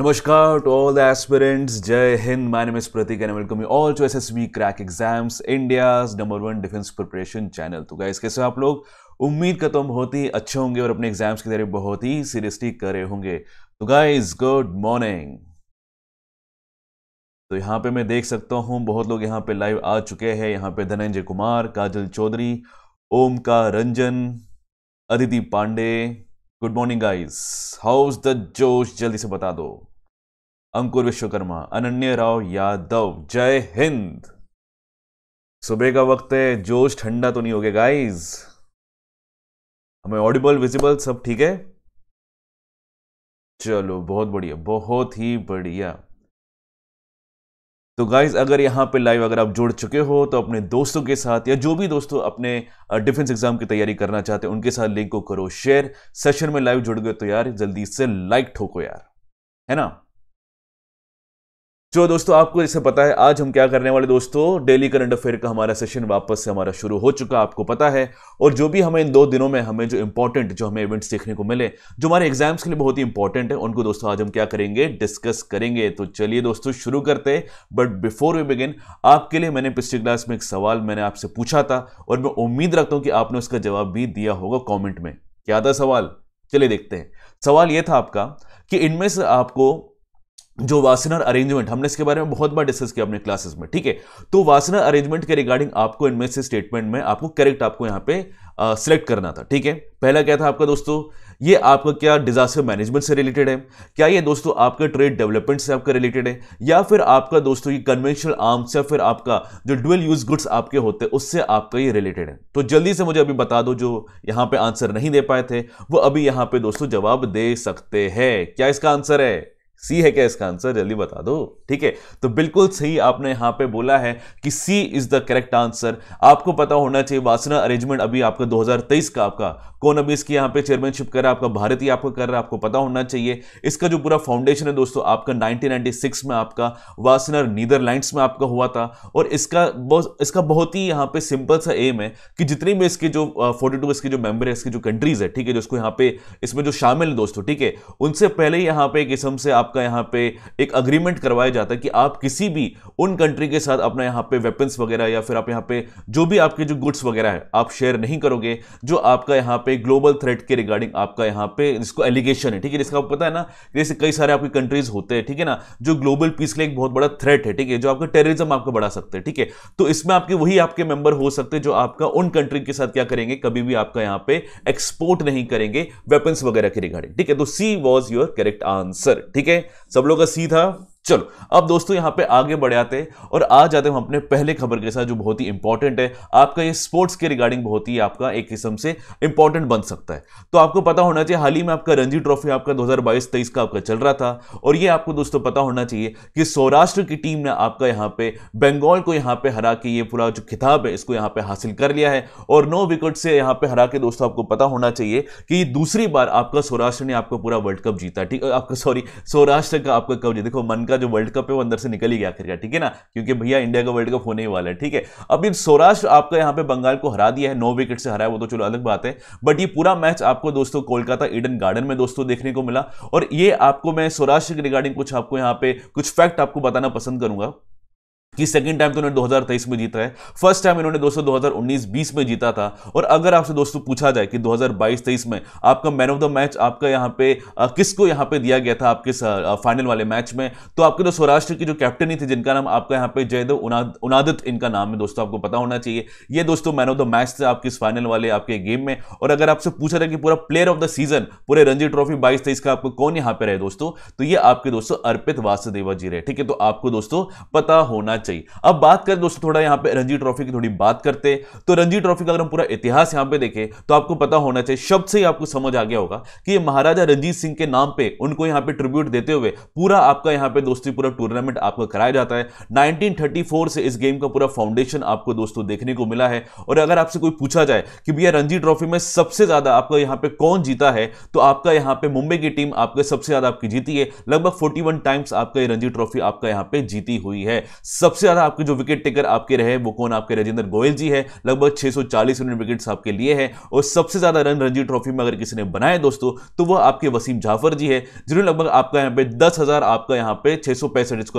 नमस्कार to all the aspirants, Jai Hind, my name is Pratik and I welcome you all to SSB Crack Exams, India's number one defense preparation तो guys कैसे आप लोग उम्मीद करता हूँ बहुत ही अच्छे होंगे और अपने एग्जाम्स की तैयारी बहुत ही सीरियसली कर रहे होंगे तो गाइस गुड मॉर्निंग तो यहाँ पे मैं देख सकता हूँ बहुत लोग यहाँ पे लाइव आ चुके हैं यहाँ पे धनंजय कुमार काजल चौधरी ओम का Ranjan Aditi Pandey good morning guys how's the जोश जल्दी से बता दो अंकुर विश्वकर्मा अनन्य राव यादव जय हिंद सुबह का वक्त है जोश ठंडा तो नहीं हो गया गाइज हमें ऑडिबल विजिबल सब ठीक है चलो बहुत बढ़िया बहुत ही बढ़िया तो गाइज अगर यहां पे लाइव अगर आप जुड़ चुके हो तो अपने दोस्तों के साथ या जो भी दोस्तों अपने डिफेंस एग्जाम की तैयारी करना चाहते हैं उनके साथ लिंक को करो शेयर सेशन में लाइव जुड़ गए तो यार जल्दी से लाइक ठोको यार है ना जो दोस्तों आपको जैसे पता है आज हम क्या करने वाले दोस्तों डेली करंट अफेयर का हमारा सेशन वापस से हमारा शुरू हो चुका आपको पता है और जो भी हमें इन दो दिनों में हमें जो इंपॉर्टेंट जो हमें इवेंट्स देखने को मिले जो हमारे एग्जाम्स के लिए बहुत ही इंपॉर्टेंट है उनको दोस्तों आज हम क्या करेंगे डिस्कस करेंगे तो चलिए दोस्तों शुरू करते बट बिफोर वी बिगिन आपके लिए मैंने पिछली क्लास में एक सवाल मैंने आपसे पूछा था और मैं उम्मीद रखता हूँ कि आपने उसका जवाब भी दिया होगा कॉमेंट में क्या था सवाल चलिए देखते हैं सवाल यह था आपका कि इनमें से आपको जो वासनर अरेंजमेंट हमने इसके बारे में बहुत बार डिस्कस किया अपने क्लासेस में ठीक है तो वासनर अरेंजमेंट के रिगार्डिंग आपको इनमें से स्टेटमेंट में आपको करेक्ट आपको यहाँ पे सिलेक्ट करना था ठीक है पहला क्या था आपका दोस्तों ये आपका क्या डिजास्टर मैनेजमेंट से रिलेटेड है क्या ये दोस्तों आपका ट्रेड डेवलपमेंट से आपका रिलेटेड है या फिर आपका दोस्तों ये कन्वेंशनल आर्म्स या फिर आपका जो डुअल यूज गुड्स आपके होते हैं उससे आपका ये रिलेटेड है तो जल्दी से मुझे अभी बता दो जो यहाँ पे आंसर नहीं दे पाए थे वो अभी यहाँ पे दोस्तों जवाब दे सकते हैं क्या इसका आंसर है सी है क्या इसका आंसर जल्दी बता दो ठीक है तो बिल्कुल सही आपने यहां पे बोला है कि C is the correct answer आपको पता होना चाहिए वासना अरेंजमेंट अभी आपका 2023 का आपका कौन अभी इसकी यहां पे चेयरमैनशिप कर रहा है आपका ही आपको कर रहा है आपको पता होना चाहिए इसका जो पूरा फाउंडेशन है दोस्तों आपका नाइनटीन में आपका वासनर नीदरलैंड में आपका हुआ था और इसका बहुत इसका बहुत ही यहाँ पे सिंपल सा एम है कि जितनी भी इसके जो फोर्टी टू इसके जो मेंबर है इसकी जो कंट्रीज है ठीक है जो इसको यहां पर इसमें जो शामिल है दोस्तों ठीक है उनसे पहले यहां पर एक किस्म से आप आपका यहाँ पे एक अग्रीमेंट करवाया जाता है कि आप किसी भी उन कंट्री के साथ अपना यहाँ पे वेपन्स वगैरह या फिर आप यहाँ पे जो भी आपके जो गुड्स वगैरह है आप शेयर नहीं करोगे जो आपका यहाँ पे ग्लोबल थ्रेट के रिगार्डिंग आपका यहाँ पे इसको एलिगेशन है ठीक है जिसका आपको पता है ना जैसे कई सारे आपकी कंट्रीज होते हैं ठीक है ना जो ग्लोबल पीस के लिए एक बहुत बड़ा थ्रेट है ठीक है जो आपका टेररिज्म आपको बढ़ा सकते हैं ठीक है तो इसमें आपके वही आपके मेंबर हो सकते जो आपका उन कंट्री के साथ क्या करेंगे कभी भी आपका यहाँ पे एक्सपोर्ट नहीं करेंगे वेपन्स वगैरह के रिगार्डिंग ठीक है तो C was your correct answer ठीक है सब लोग का सी था चलो अब दोस्तों यहाँ पे आगे बढ़ जाते हैं और आ जाते हम अपने पहले खबर के साथ जो बहुत ही इंपॉर्टेंट है आपका ये स्पोर्ट्स के रिगार्डिंग बहुत ही आपका एक किस्म से इंपॉर्टेंट बन सकता है तो आपको पता होना चाहिए हाल ही में आपका रणजी ट्रॉफी आपका 2022-23 का आपका चल रहा था और ये आपको दोस्तों पता होना चाहिए कि सौराष्ट्र की टीम ने आपका यहाँ पे बंगाल को यहाँ पे हरा के ये पूरा जो खिताब है इसको यहाँ पे हासिल कर लिया है और नौ विकेट से यहाँ पे हरा के दोस्तों आपको पता होना चाहिए कि दूसरी बार आपका सौराष्ट्र ने आपका पूरा वर्ल्ड कप जीता ठीक है आपका सॉरी सौराष्ट्र का आपका कब देखो मन का का जो वर्ल्ड कप है वो अंदर से निकल ही गया आखिरकार ठीक है ना क्योंकि भैया इंडिया का वर्ल्ड कप होने ही वाला है ठीक है अब इन सौराष्ट्र आपका यहाँ पे बंगाल को हरा दिया है नौ विकेट से हरा है वो तो चलो अलग बात है बट ये पूरा मैच आपको दोस्तों कोलकाता ईडन गार्डन में दोस्तों देखने को मिला और ये आपको मैं सौराष्ट्र के रिगार्डिंग कुछ आपको यहाँ पे कुछ फैक्ट आपको बताना पसंद करूंगा कि सेकंड टाइम तो उन्होंने 2023 में जीता है फर्स्ट टाइम इन्होंने दोस्तों 2019-20 में जीता था और अगर आपसे दोस्तों पूछा जाए कि 2022-23 में आपका मैन ऑफ द मैच आपका यहाँ पे किसको यहाँ पे दिया गया था आपके फाइनल वाले मैच में तो आपके जो तो सौराष्ट्र की जो कैप्टन ही थी जिनका नाम आपका यहाँ पे जयदेव उनाद, उनादित इनका नाम है दोस्तों आपको पता होना चाहिए ये दोस्तों मैन ऑफ द मैच थे आपके इस फाइनल वाले आपके गेम में और अगर आपसे पूछा जाए कि पूरा प्लेयर ऑफ द सीजन पूरे रणजी ट्रॉफी बाईस तेईस का आपको कौन यहाँ पे रहे दोस्तों तो ये आपके दोस्तों अर्पित वासुदेवा जी रहे ठीक है तो आपको दोस्तों पता होना चाहिए अब बात करें दोस्तों थोड़ा यहां पे रणजी ट्रॉफी की थोड़ी बात करते हैं तो रणजी ट्रॉफी का अगर हम पूरा इतिहास यहां पे देखें तो आपको पता होना चाहिए शब्द से ही आपको समझ आ गया होगा कि ये महाराजा रणजीत सिंह के नाम पे उनको यहां पे ट्रिब्यूट देते हुए पूरा आपका यहां पर दोस्ती पूरा टूर्नामेंट आपको कराया जाता है नाइनटीन से इस गेम का पूरा फाउंडेशन आपको दोस्तों देखने को मिला है और अगर आपसे कोई पूछा जाए कि भैया रणजी ट्रॉफी में सबसे ज्यादा आपका यहां पर कौन जीता है तो आपका यहां पर मुंबई की टीम आपके सबसे ज्यादा आपकी जीती है लगभग 41 टाइम्स आपका ये रणजी ट्रॉफी आपका यहां पे जीती हुई है सबसे सबसे ज्यादा आपके जो विकेट टेकर आपके रहे वो कौन आपके राजेंद्र गोयल जी है लगभग 640 उन्होंने विकेट्स आपके लिए हैं और सबसे ज्यादा रन रणजी ट्रॉफी में अगर किसी ने बनाए दोस्तों तो वह आपके वसीम जाफर जी है जिन्होंने लगभग आपका यहाँ पे दस आपका यहाँ पे छह सौ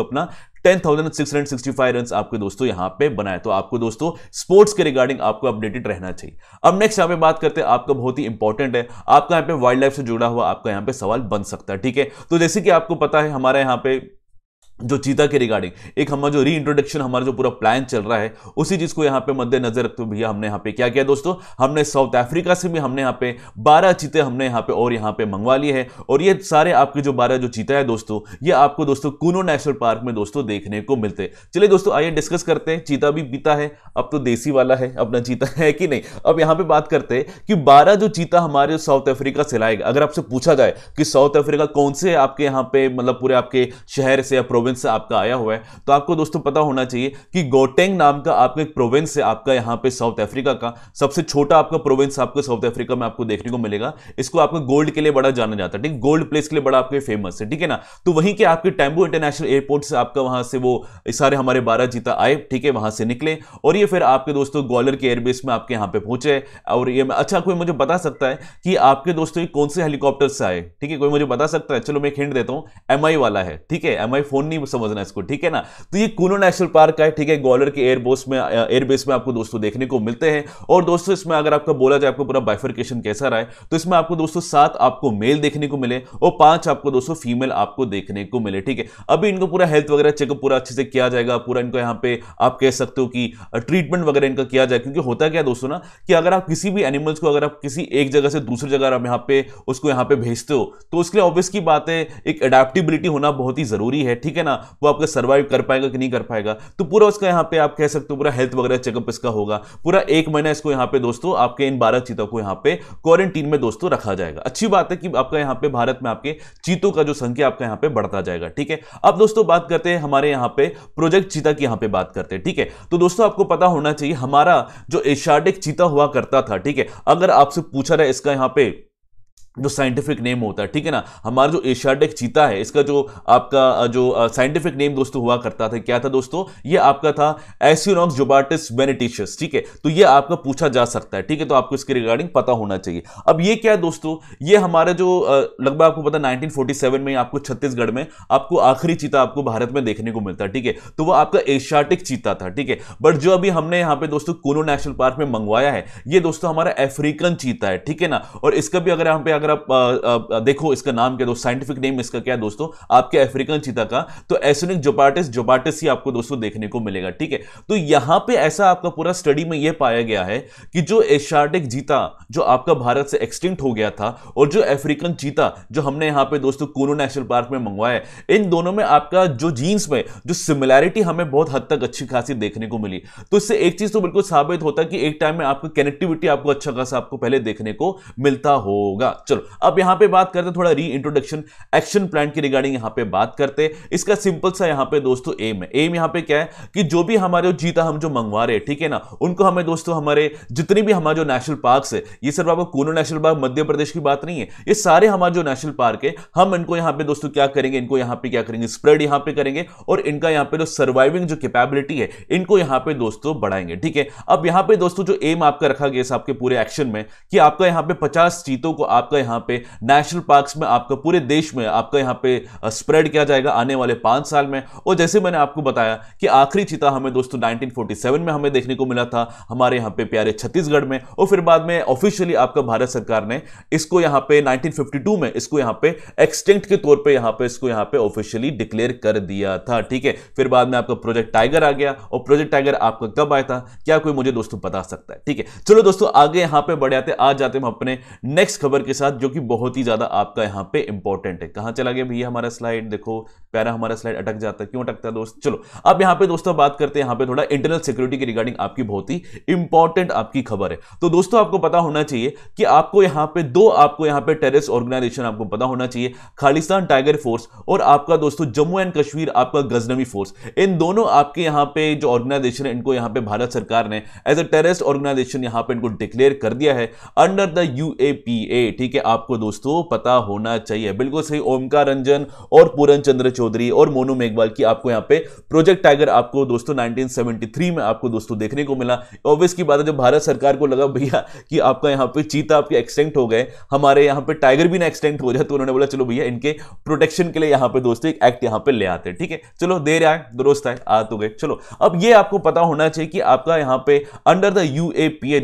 अपना ten thousand six hundred sixty five run आपके दोस्तों यहाँ पे बनाए तो आपको दोस्तों स्पोर्ट्स के रिगार्डिंग आपको अपडेटेड रहना चाहिए अब नेक्स्ट यहाँ पे बात करते हैं आपका बहुत ही इंपॉर्टेंट है आपका यहाँ पे वाइल्ड लाइफ से जुड़ा हुआ आपका यहाँ पे सवाल बन सकता है ठीक है तो जैसे कि आपको पता है हमारे यहाँ पे जो चीता के रिगार्डिंग एक हमारा जो री इंट्रोडक्शन हमारा जो पूरा प्लान चल रहा है उसी चीज़ को यहाँ पे मद्देनजर रखते हुए भैया हमने यहाँ पे क्या किया दोस्तों हमने साउथ अफ्रीका से भी हमने यहाँ पे 12 चीते हमने यहाँ पे और यहाँ पे मंगवा लिए हैं और ये सारे आपके जो 12 जो चीता है दोस्तों ये आपको दोस्तों कूनो नेशनल पार्क में दोस्तों देखने को मिलते चलिए दोस्तों आइए डिस्कस करते हैं चीता भी बीता है अब तो देसी वाला है अपना चीता है कि नहीं अब यहाँ पर बात करते हैं कि बारह जो चीता हमारे साउथ अफ्रीका से लाएगा अगर आपसे पूछा जाए कि साउथ अफ्रीका कौन से आपके यहाँ पे मतलब पूरे आपके शहर से या प्रोविंस से आपका आया हुआ है तो आपको दोस्तों पता होना चाहिए कि गोटेंग नाम का आपका एक प्रोविंस है आपका यहाँ पे साउथ अफ्रीका का सबसे छोटा आपका प्रोविंस आपको साउथ अफ्रीका में आपको देखने को मिलेगा इसको आपको गोल्ड के लिए बड़ा जाना जाता है ठीक गोल्ड प्लेस के लिए बड़ा आपके फेमस है ठीक है ना तो वहीं के आपके टैम्बू इंटरनेशनल एयरपोर्ट से आपका वहाँ से वो सारे हमारे बारह जीता आए ठीक है वहाँ से निकले और ये फिर आपके दोस्तों ग्वालियर के एयरबेस में आपके यहाँ पे पहुँचे और ये अच्छा कोई मुझे बता सकता है कि आपके दोस्तों कौन से हेलीकॉप्टर से आए ठीक है कोई मुझे बता सकता है चलो मैं खेड देता हूँ एम वाला है ठीक है एम फोन नहीं नहीं समझना इसको ठीक है ना तो ये कुनो नेशनल पार्क का है ठीक है ग्वालियर के एयरबोस में एयरबेस में आपको दोस्तों देखने को मिलते हैं और दोस्तों इसमें अगर आपका बोला जाए आपको पूरा बाइफरकेशन कैसा रहा है तो इसमें आपको दोस्तों सात आपको मेल देखने को मिले और पांच आपको दोस्तों फीमेल आपको देखने को मिले ठीक है अभी इनको पूरा हेल्थ वगैरह चेकअप पूरा अच्छे से किया जाएगा पूरा इनको यहाँ पे आप कह सकते हो कि ट्रीटमेंट वगैरह इनका किया जाए क्योंकि होता क्या दोस्तों ना कि अगर आप किसी भी एनिमल्स को अगर आप किसी एक जगह से दूसरी जगह आप यहाँ पे उसको यहाँ पे भेजते हो तो उसके लिए ऑब्वियस की बात है एक अडेप्टिबिलिटी होना बहुत ही जरूरी है ठीक है ना वो आपका सर्वाइव कर पाएगा कि नहीं कर पाएगा तो पूरा उसका यहाँ पे आप कह सकते हो पूरा हेल्थ वगैरह चेकअप इसका होगा पूरा एक महीना इसको यहाँ पे दोस्तों आपके इन बारह चीतों को यहाँ पे क्वारंटीन में दोस्तों रखा जाएगा अच्छी बात है कि आपका यहाँ पे भारत में आपके चीतों का जो संख्या आपका यहाँ पे बढ़ता जाएगा ठीक है अब दोस्तों बात करते हैं हमारे यहाँ पे प्रोजेक्ट चीता की यहाँ पे बात करते हैं ठीक है तो दोस्तों आपको पता होना चाहिए हमारा जो एशियाटिक चीता हुआ करता था ठीक है अगर आपसे पूछा रहा है इसका यहाँ पे जो साइंटिफिक नेम होता है ठीक है ना हमारा जो एशियाटिक चीता है इसका जो आपका जो साइंटिफिक नेम दोस्तों हुआ करता था क्या था दोस्तों ये आपका था एसियोनॉक्स जोबार्टिस वेनेटिशियस ठीक है तो ये आपका पूछा जा सकता है ठीक है तो आपको इसके रिगार्डिंग पता होना चाहिए अब ये क्या है दोस्तों ये हमारा जो लगभग आपको पता नाइनटीन में आपको छत्तीसगढ़ में आपको आखिरी चीता आपको भारत में देखने को मिलता है ठीक है तो वह आपका एशियाटिक चीता था ठीक है बट जो अभी हमने यहाँ पे दोस्तों कोनो नेशनल पार्क में मंगवाया है ये दोस्तों हमारा अफ्रीकन चीता है ठीक है ना और इसका भी अगर यहाँ पे अगर अगर आप देखो इसका नाम क्या दोस्तों साइंटिफिक नेम इसका क्या है दोस्तों आपके अफ्रीकन चीता का तो एसोनिक जोपाटिस जोपाटिस ही आपको दोस्तों देखने को मिलेगा ठीक है तो यहां पे ऐसा आपका पूरा स्टडी में यह पाया गया है कि जो एशियाटिक जीता जो आपका भारत से एक्सटिंक्ट हो गया था और जो अफ्रीकन चीता जो हमने यहां पर दोस्तों कूनो नेशनल पार्क में मंगवाया इन दोनों में आपका जो जीन्स में जो सिमिलैरिटी हमें बहुत हद तक अच्छी खासी देखने को मिली तो इससे एक चीज तो बिल्कुल साबित होता कि एक टाइम में आपको कनेक्टिविटी आपको अच्छा खासा आपको पहले देखने को मिलता होगा चलो चलो अब यहां पे बात करते थोड़ा री इंट्रोडक्शन एक्शन प्लान की रिगार्डिंग यहां पे बात करते इसका सिंपल सा यहां पे दोस्तों एम है एम यहां पे क्या है कि जो भी हमारे जीता हम जो मंगवा रहे हैं ठीक है ना उनको हमें दोस्तों हमारे जितने भी हमारे जो नेशनल पार्क है ये सर बाबा कोनो नेशनल पार्क मध्य प्रदेश की बात नहीं है ये सारे हमारे जो नेशनल पार्क है हम इनको यहां पर दोस्तों क्या करेंगे इनको यहां पर क्या करेंगे स्प्रेड यहां पर करेंगे और इनका यहां पर जो सर्वाइविंग जो कैपेबिलिटी है इनको यहां पर दोस्तों बढ़ाएंगे ठीक है अब यहां पर दोस्तों जो एम आपका रखा गया आपके पूरे एक्शन में कि आपका यहां पर पचास चीतों को आपका यहाँ पे नेशनल पार्क्स में आपका पूरे देश में आपका यहाँ पे स्प्रेड किया जाएगा आने वाले पाँच साल में और जैसे मैंने आपको बताया कि आखिरी चीता हमें दोस्तों 1947 में हमें देखने को मिला था हमारे यहाँ पे प्यारे छत्तीसगढ़ में और फिर बाद में ऑफिशियली आपका भारत सरकार ने इसको यहाँ पे नाइनटीन में इसको यहाँ पे एक्सटेंट के तौर पर यहाँ पे इसको यहाँ पे ऑफिशियली डिक्लेयर कर दिया था ठीक है फिर बाद में आपका प्रोजेक्ट टाइगर आ गया और प्रोजेक्ट टाइगर आपका कब आया था क्या कोई मुझे दोस्तों बता सकता है ठीक है चलो दोस्तों आगे यहाँ पे बढ़ जाते आज जाते हम अपने नेक्स्ट खबर के साथ जो कि बहुत ही ज़्यादा आपका यहाँ पे इंपॉर्टेंट है कहाँ चला गया भैया हमारा स्लाइड देखो प्यारा हमारा स्लाइड अटक जाता है क्यों अटकता है दोस्त चलो अब यहाँ पे दोस्तों बात करते हैं यहाँ पे थोड़ा इंटरनल सिक्योरिटी की रिगार्डिंग आपकी बहुत ही इंपॉर्टेंट आपकी खबर है तो दोस्तों आपको पता होना चाहिए कि आपको यहाँ पे दो आपको यहाँ पे टेरिस ऑर्गेनाइजेशन आपको पता होना चाहिए खालिस्तान टाइगर फोर्स और आपका दोस्तों जम्मू एंड कश्मीर आपका गजनवी फोर्स इन दोनों आपके यहाँ पे जो ऑर्गेनाइजेशन है इनको यहाँ पे भारत सरकार ने एज अ टेररिस्ट ऑर्गेनाइजेशन यहाँ पे इनको डिक्लेयर कर दिया है अंडर द यू ठीक है कि आपको दोस्तों पता होना चाहिए बिल्कुल सही ओमकार रंजन और पूरन चंद्र चौधरी और मोनू मेघवाल की आपको यहाँ पे प्रोजेक्ट टाइगर आपको दोस्तों 1973 में आपको दोस्तों देखने को मिला ऑब्वियस की बात है जब भारत सरकार को लगा भैया कि आपका यहाँ पे चीता आपके एक्सटेंट हो गए हमारे यहाँ पे टाइगर भी ना एक्सटेंट हो जाए तो उन्होंने बोला चलो भैया इनके प्रोटेक्शन के लिए यहाँ पे दोस्तों एक एक्ट यहाँ पे ले आते हैं ठीक है चलो देर आए दुरुस्त आए आ तो गए चलो अब ये आपको पता होना चाहिए कि आपका यहाँ पे अंडर द यू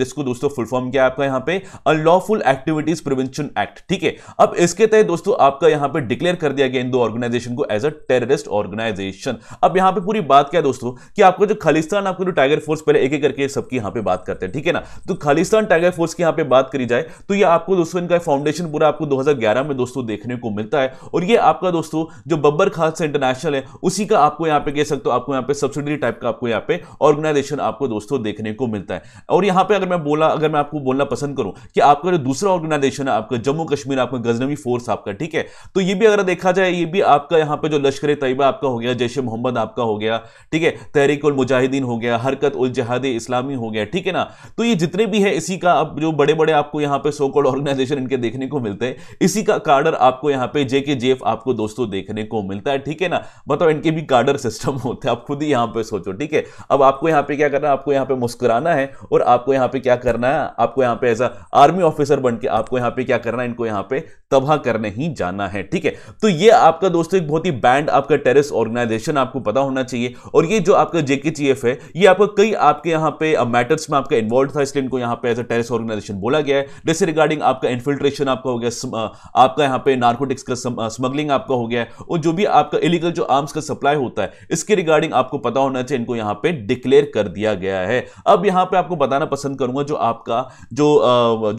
जिसको दोस्तों फुल फॉर्म किया आपका यहाँ पे unlawful activities prevention action act ठीक है अब इसके तहत दोस्तों आपका यहां पे डिक्लेयर कर दिया गया इन दो ऑर्गेनाइजेशन को एज अ टेररिस्ट ऑर्गेनाइजेशन अब यहां पे पूरी बात क्या है दोस्तों कि आपको जो खालिस्तान आपको जो टाइगर फोर्स पहले एक एक करके सबकी यहां पर बात करते हैं ठीक है ना तो खालिस्तान टाइगर फोर्स की यहां पर बात करी जाए तो यह आपको दोस्तों इनका फाउंडेशन पूरा आपको दो में दोस्तों देखने को मिलता है और ये आपका दोस्तों जो बब्बर खास इंटरनेशनल है उसी का आपको यहां पर कह सकते हो आपको यहां पर सब्सिडी टाइप का आपको यहां पर ऑर्गेनाइजेशन आपको दोस्तों देखने को मिलता है और यहां पर अगर मैं बोला अगर मैं आपको बोलना पसंद करूं कि आपका जो दूसरा ऑर्गेनाइजेशन है आपका आपका जम्मू कश्मीर आपका गजनवी फोर्स आपका ठीक है तो ये भी अगर देखा जाए ये भी आपका यहाँ पे जो लश्कर तैयबा आपका हो गया जैश मोहम्मद आपका हो गया ठीक है तहरीक उल मुजाहिदीन हो गया हरकत उल जहाद इस्लामी हो गया ठीक है ना तो ये जितने भी है इसी का अब जो बड़े बड़े आपको यहाँ पे सो कॉल्ड ऑर्गेनाइजेशन इनके देखने को मिलते हैं इसी का कार्डर आपको यहाँ पे जेके जेफ आपको दोस्तों देखने को मिलता है ठीक है ना बताओ इनके भी कार्डर सिस्टम होते है आप खुद ही यहाँ पे सोचो ठीक है अब आपको यहाँ पे क्या करना है आपको यहाँ पे मुस्कुराना है और आपको यहाँ पे क्या करना है आपको यहाँ पे एज अ आर्मी ऑफिसर बन के आपको यहाँ पे क्या करना इनको यहां पे तबाह करने ही जाना है ठीक है तो ये आपका दोस्तों एक बहुत ही बैंड आपका टेरिस ऑर्गेनाइजेशन आपको पता होना चाहिए और ये जो आपका जेकेटीएफ है ये आपका कई आपके यहां पे मैटर्स में आपका इन्वॉल्व था इसलिए इनको यहां पे एज अ टेरिस ऑर्गेनाइजेशन बोला गया है जैसे रिगार्डिंग आपका इन्फिल्ट्रेशन आपका हो गया आपका यहां पर नार्कोटिक्स का स्मगलिंग आपका हो गया और जो भी आपका इलीगल जो आर्म्स का सप्लाई होता है इसके रिगार्डिंग आपको पता होना चाहिए इनको यहां पर डिक्लेयर कर दिया गया है अब यहां पर आपको बताना पसंद करूंगा जो आपका जो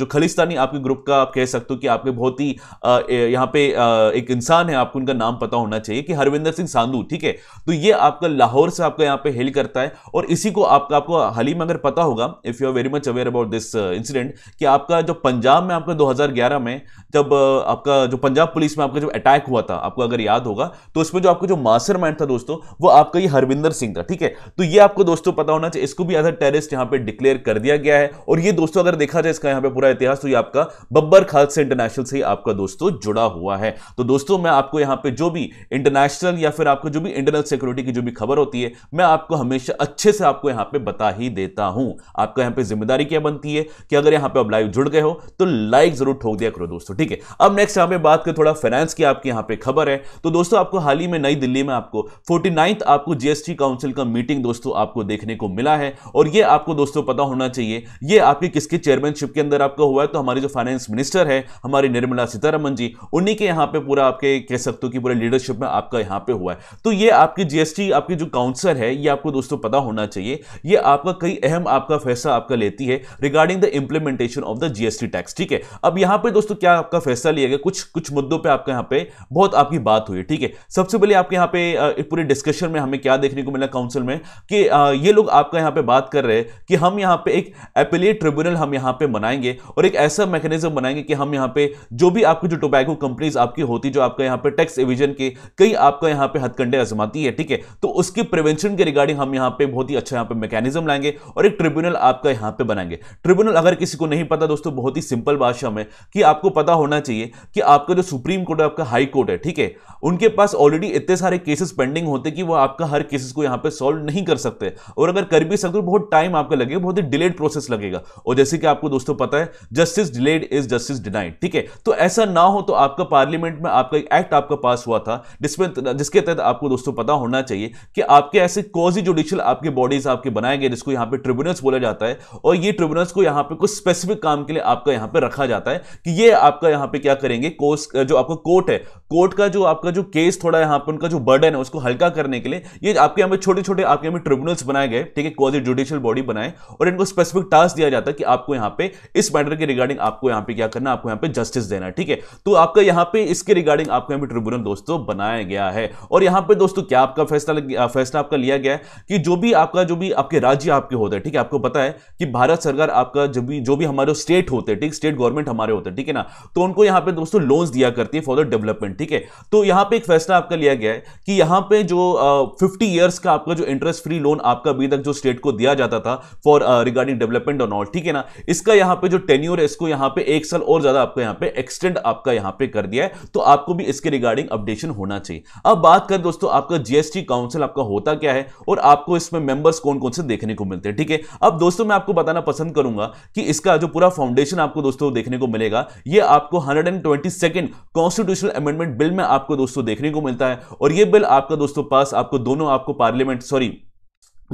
जो खलिस्तानी आपके ग्रुप का आप कह सकते हो कि आपके बहुत ही यहाँ पे एक इंसान है आपको उनका नाम पता होना चाहिए कि हरविंदर सिंह सांधू ठीक है तो ये आपका लाहौर से आपका यहाँ पे हेल करता है और इसी को आपका आपको हाल ही में अगर पता होगा if you are very much aware about this incident कि आपका जो पंजाब में आपका दो में जब आपका जो पंजाब पुलिस में आपका जो अटैक हुआ था आपको अगर याद होगा तो उसमें जो आपका जो मास्टर था दोस्तों वो आपका ये हरविंदर सिंह था ठीक है तो ये आपको दोस्तों पता होना चाहिए इसको भी एज अ टेररिस्ट यहाँ पे डिक्लेयर कर दिया गया है और ये दोस्तों अगर देखा जाए इसका यहाँ पे पूरा इतिहास तो ये आपका बब्बर खास से इंटरनेशनल से ही आपका दोस्तों जुड़ा हुआ है तो दोस्तों मैं आपको यहां पे जो भी इंटरनेशनल या फिर आपको जो भी इंटरनल सिक्योरिटी की जो भी खबर होती है मैं आपको हमेशा अच्छे से आपको यहां पे बता ही देता हूं आपका यहां पे जिम्मेदारी क्या बनती है कि अगर यहां पे आप लाइव जुड़ गए हो तो लाइक जरूर ठोक दिया करो दोस्तों ठीक है अब नेक्स्ट यहां पर बात करें थोड़ा फाइनेंस की आपकी यहां पर खबर है तो दोस्तों आपको हाल ही में नई दिल्ली में आपको फोर्टी आपको जीएसटी काउंसिल का मीटिंग दोस्तों आपको देखने को मिला है और ये आपको दोस्तों पता होना चाहिए ये आपके किसके चेयरमैनशिप के अंदर आपका हुआ है तो हमारी जो फाइनेंस मिनिस्टर है है हमारी निर्मला सीतारमन जी उन्हीं के यहाँ पे पूरा आपके कह सकते हो कि पूरे लीडरशिप में आपका यहाँ पे हुआ है तो ये आपकी जीएसटी आपकी जो काउंसिल है ये आपको दोस्तों पता होना चाहिए ये आपका कई अहम आपका फैसला आपका लेती है regarding the implementation of the GST tax ठीक है अब यहाँ पे दोस्तों क्या आपका फैसला लिया गया कुछ कुछ मुद्दों पर आपका यहाँ पे बहुत आपकी बात हुई ठीक है सबसे पहले आपके यहाँ पे पूरे डिस्कशन में हमें क्या देखने को मिला काउंसिल में कि ये लोग आपका यहाँ पे बात कर रहे हैं कि हम यहाँ पे एक एपिलेट ट्रिब्यूनल हम यहाँ पे बनाएंगे और एक ऐसा मैकेनिज्म बनाएंगे कि हम यहाँ पे जो भी आपकी जो टोबैको कंपनीज आपकी होती जो आपका यहाँ पे टैक्स एविजन के कई आपका यहाँ पे हथकंडे आजमाती है ठीक है तो उसके प्रिवेंशन के रिगार्डिंग हम यहाँ पे बहुत ही अच्छा यहाँ पे मैकेनिज्म लाएंगे और एक ट्रिब्यूनल आपका यहाँ पे बनाएंगे ट्रिब्यूनल अगर किसी को नहीं पता दोस्तों बहुत ही सिंपल भाषा में कि आपको पता होना चाहिए कि आपका जो सुप्रीम कोर्ट है आपका हाई कोर्ट है ठीक है उनके पास ऑलरेडी इतने सारे केसेस पेंडिंग होते कि वो आपका हर केसेस को यहाँ पे सॉल्व नहीं कर सकते और अगर कर भी सकते बहुत टाइम आपका लगेगा बहुत ही डिलेड प्रोसेस लगेगा और जैसे कि आपको दोस्तों पता है justice delayed is justice denied ठीक है तो ऐसा ना हो तो आपका पार्लियामेंट में आपका एक एक्ट आपका पास हुआ था जिसमें जिसके तहत आपको दोस्तों पता होना चाहिए कि आपके ऐसे कॉजी जुडिशियल आपके बॉडीज आपके बनाए गए जिसको यहां पर ट्रिब्यूनल्स बोला जाता है और ये ट्रिब्यूनल्स को यहां पर कुछ स्पेसिफिक काम के लिए आपका यहां पर रखा जाता है कि ये आपका यहां पर क्या करेंगे कोर्स जो आपका कोर्ट है कोर्ट का जो आपका जो केस थोड़ा यहां पर उनका जो बर्डन है उसको हल्का करने के लिए ये आपके यहां पर छोटे छोटे आपके यहां पर ट्रिब्यूनल्स बनाए गए ठीक है क्वाजी जुडिशियल बॉडी बनाए और इनको स्पेसिफिक टास्क दिया जाता है कि आपको यहां पे इस मैटर के रिगार्डिंग आपको यहां पे क्या करना आपको यहां पे जस्टिस देना ठीक है तो आपका यहां पे इसके रिगार्डिंग आपको यहाँ पर ट्रिब्यूनल दोस्तों बनाया गया है और यहां पर दोस्तों क्या आपका फैसला फैसला आपका लिया गया कि जो भी आपका जो भी आपके राज्य आपके होते हैं ठीक है आपको पता है कि भारत सरकार आपका जो भी जो भी हमारे स्टेट होते हैं ठीक स्टेट गवर्नमेंट हमारे होते हैं ठीक है ना तो उनको यहाँ पे दोस्तों लोन्स दिया करती है फॉर द डेवलपमेंट ठीक है तो यहां पे एक फैसला आपका लिया गया है कि यहां पे जो फिफ्टी ईयर्स का आपका जो इंटरेस्ट फ्री लोन आपका अभी तक जो स्टेट को दिया जाता था फॉर रिगार्डिंग डेवलपमेंट और ऑल ठीक है ना इसका यहां पे जो टेन्यूर है इसको यहां पे एक साल और ज्यादा आपका यहां पे एक्सटेंड आपका यहां पे कर दिया है तो आपको भी इसके रिगार्डिंग अपडेशन होना चाहिए अब बात करें दोस्तों आपका जीएसटी काउंसिल आपका होता क्या है और आपको इसमें मेंबर्स कौन कौन से देखने को मिलते हैं ठीक है अब दोस्तों मैं आपको बताना पसंद करूंगा कि इसका जो पूरा फाउंडेशन आपको दोस्तों देखने को मिलेगा ये आपको hundred constitutional amendment parliament bill में आपको दोस्तों देखने को मिलता है और ये बिल आपका दोस्तों पास आपको दोनों आपको पार्लियामेंट सॉरी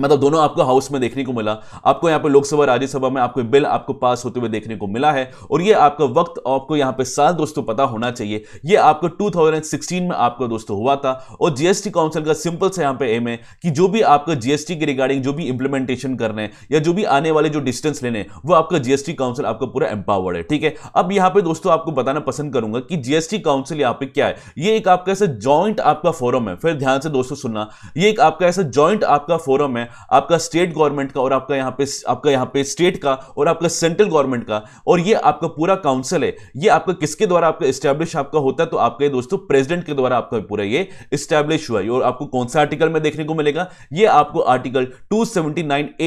मतलब दोनों आपको हाउस में देखने को मिला आपको यहाँ पे लोकसभा राज्यसभा में आपको बिल आपको पास होते हुए देखने को मिला है और ये आपका वक्त आपको यहाँ पे साल दोस्तों पता होना चाहिए ये आपको 2016 में आपको दोस्तों हुआ था और जीएसटी काउंसिल का सिंपल सा यहाँ पे एम है कि जो भी आपका जीएसटी के रिगार्डिंग जो भी इंप्लीमेंटेशन हैं या जो भी आने वाले जो डिस्टेंस लेने वो आपका जीएसटी काउंसिल आपको पूरा एम्पावर्ड है ठीक है अब यहाँ पे दोस्तों आपको बताना पसंद करूंगा कि जीएसटी काउंसिल यहाँ पे क्या है ये एक आपका ऐसा ज्वाइंट आपका फोरम है फिर ध्यान से दोस्तों सुनना ये एक आपका ऐसा ज्वाइंट आपका फोरम है आपका स्टेट गवर्नमेंट का और आपका यहाँ पे आपका यहाँ पे स्टेट का और आपका सेंट्रल गवर्नमेंट का और ये आपका पूरा काउंसिल है ये आपका किसके द्वारा आपका इस्टेब्लिश आपका होता है तो आपका ये दोस्तों प्रेसिडेंट के द्वारा आपका पूरा ये इस्टेब्लिश हुआ है और आपको कौन सा आर्टिकल में देखने को मिलेगा ये आपको आर्टिकल टू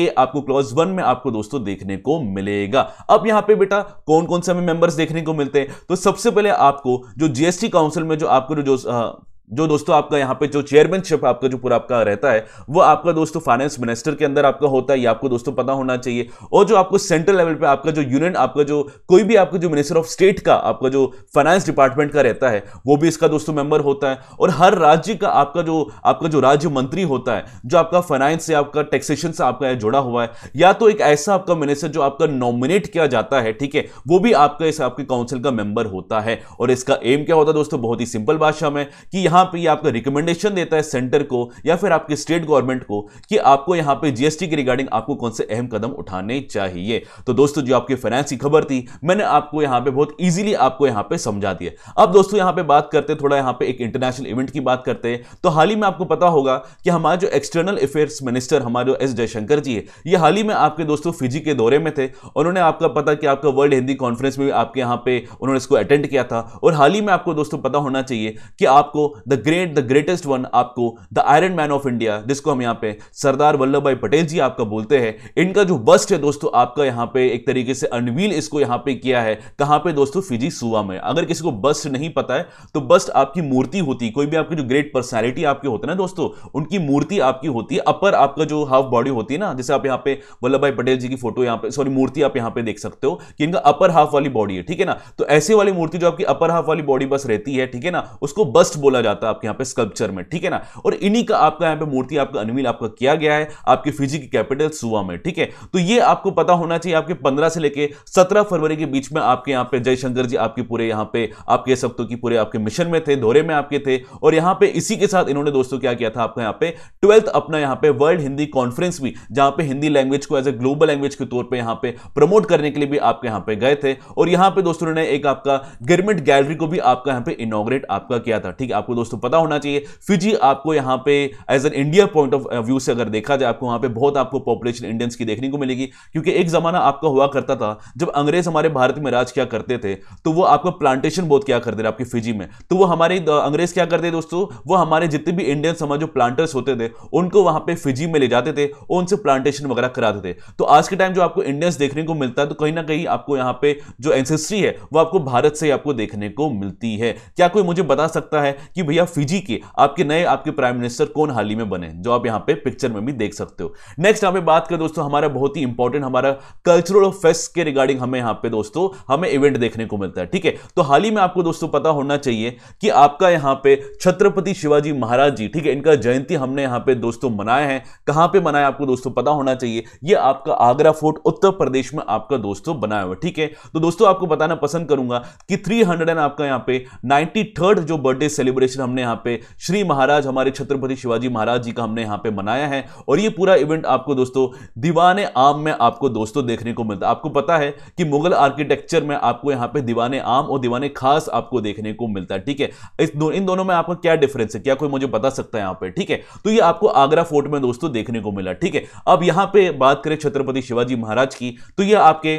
ए आपको क्लॉज वन में आपको दोस्तों देखने को मिलेगा अब यहाँ पे बेटा कौन कौन से हमें मेंबर्स देखने को मिलते हैं तो सबसे पहले आपको जो जीएसटी काउंसिल में जो आपको जो, जो आ, जो दोस्तों आपका यहाँ पे जो चेयरमैनशिप आपका जो पूरा आपका रहता है वो आपका दोस्तों फाइनेंस मिनिस्टर के अंदर आपका होता है ये आपको दोस्तों पता होना चाहिए और जो आपको सेंट्रल लेवल पे आपका जो यूनियन आपका जो कोई भी आपका जो मिनिस्टर ऑफ स्टेट का आपका जो फाइनेंस डिपार्टमेंट का रहता है वो भी इसका दोस्तों मेंबर होता है और हर राज्य का आपका जो आपका जो राज्य मंत्री होता है जो आपका फाइनेंस से आपका टैक्सेशन से आपका जुड़ा हुआ है या तो एक ऐसा आपका मिनिस्टर जो आपका नॉमिनेट किया जाता है ठीक है वो भी आपका इस आपके काउंसिल का मेंबर होता है और इसका एम क्या होता है दोस्तों बहुत ही सिंपल भाषा में कि यहां पे आपका रिकमेंडेशन देता है सेंटर को या फिर आपके स्टेट गवर्नमेंट को कि आपको यहां पे जीएसटी के रिगार्डिंग आपको कौन से अहम कदम उठाने चाहिए तो दोस्तों जो आपकी फाइनेंस की खबर थी मैंने आपको यहां पे बहुत ईजिली आपको यहां पे समझा दिया अब दोस्तों यहां पे बात करते थोड़ा यहां पे एक इंटरनेशनल इवेंट की बात करते हैं तो हाल ही में आपको पता होगा कि हमारे जो एक्सटर्नल अफेयर्स मिनिस्टर हमारे जो एस जयशंकर जी है ये हाल ही में आपके दोस्तों फिजी के दौरे में थे उन्होंने आपका पता कि आपका वर्ल्ड हिंदी कॉन्फ्रेंस में भी आपके यहां पे उन्होंने इसको अटेंड किया था और हाल ही में आपको दोस्तों पता होना चाहिए कि आपको the great the greatest one आपको the iron man of India जिसको हम यहाँ पे सरदार वल्लभ भाई पटेल जी आपका बोलते हैं इनका जो बस्ट है दोस्तों आपका यहाँ पे एक तरीके से अनवील इसको यहाँ पे किया है कहाँ पे दोस्तों फिजी सुवा में अगर किसी को बस्ट नहीं पता है तो बस्ट आपकी मूर्ति होती कोई भी आपकी जो ग्रेट पर्सनैलिटी आपकी होता है ना दोस्तों उनकी मूर्ति आपकी होती है अपर आपका जो हाफ बॉडी होती है ना जैसे आप यहाँ पे वल्लभ भाई पटेल जी की फोटो यहाँ पे सॉरी मूर्ति आप यहाँ पे देख सकते हो कि इनका अपर हाफ वाली बॉडी है ठीक है ना तो ऐसे वाली मूर्ति जो आपकी अपर हाफ वाली बॉडी बस रहती है ठीक है ना उसको बस्ट बोला जाता जाता है आपके यहाँ पे स्कल्पचर में ठीक है ना और इन्हीं का आपका यहाँ पे मूर्ति आपका अनवील आपका किया गया है आपके फिजी की कैपिटल सुवा में ठीक है तो ये आपको पता होना चाहिए आपके पंद्रह से लेकर सत्रह फरवरी के बीच में आपके यहाँ पे जयशंकर जी आपके पूरे यहाँ पे आपके सप्तों की पूरे आपके मिशन में थे दौरे में आपके थे और यहाँ पे इसी के साथ इन्होंने दोस्तों क्या किया था आपका यहाँ पे ट्वेल्थ अपना यहाँ पे वर्ल्ड हिंदी कॉन्फ्रेंस भी जहाँ पे हिंदी लैंग्वेज को एज ए ग्लोबल लैंग्वेज के तौर पर यहाँ पे प्रमोट करने के लिए भी आपके यहाँ पे गए थे और यहाँ पे दोस्तों ने एक आपका गवर्नमेंट गैलरी को भी आपका यहाँ पे इनोग्रेट आपका किया था ठीक है आपको दोस्तों पता होना चाहिए फिजी आपको यहाँ पे as an India point of view से अगर देखा जाए आपको वहाँ पे बहुत आपको पॉपुलेशन इंडियंस की देखने को मिलेगी क्योंकि एक ज़माना आपका हुआ करता था जब अंग्रेज हमारे भारत में राज क्या करते थे तो वो आपका प्लांटेशन बहुत क्या करते थे आपकी फिजी में तो वो हमारे अंग्रेज क्या करते दोस्तों वो हमारे जितने भी इंडियन हमारे जो प्लांटर्स होते थे उनको वहाँ पे फिजी में ले जाते थे और उनसे प्लांटेशन वगैरह कराते थे तो आज के टाइम जो आपको इंडियंस देखने को मिलता है तो कहीं ना कहीं आपको यहाँ पे जो एनसेस्ट्री है वो आपको भारत से आपको देखने को मिलती है क्या कोई मुझे बता सकता है कि भैया फिजी के आपके नए आपके प्राइम मिनिस्टर कौन हाल ही में बने जो आप यहां पे पिक्चर में भी देख सकते हो नेक्स्ट यहां पे बात करें दोस्तों हमारा बहुत ही इंपॉर्टेंट हमारा कल्चरल फेस्ट के रिगार्डिंग हमें यहां पे दोस्तों हमें इवेंट देखने को मिलता है ठीक है तो हाल ही में आपको दोस्तों पता होना चाहिए कि आपका यहां पे छत्रपति शिवाजी महाराज जी ठीक है इनका जयंती हमने यहां पे दोस्तों मनाया है कहां पे मनाया आपको दोस्तों पता होना चाहिए ये आपका आगरा फोर्ट उत्तर प्रदेश में आपका दोस्तों बनाया हुआ ठीक है तो दोस्तों आपको बताना पसंद करूंगा कि थ्री आपका यहां पे नाइनटी जो बर्थडे सेलिब्रेशन हमने यहाँ पे श्री महाराज हमारे छत्रपति शिवाजी महाराज जी का हमने यहाँ पे मनाया है और ये पूरा इवेंट आपको दोस्तों दीवान आम में आपको दोस्तों देखने को मिलता है आपको पता है कि मुगल आर्किटेक्चर में आपको यहाँ पे दीवान आम और दीवान खास आपको देखने को मिलता है ठीक है इस दो, इन दोनों में आपका क्या डिफरेंस है क्या कोई मुझे बता सकता है यहाँ पे ठीक है तो ये आपको आगरा फोर्ट में दोस्तों देखने को मिला ठीक है अब यहाँ पे बात करें छत्रपति शिवाजी महाराज की तो ये आपके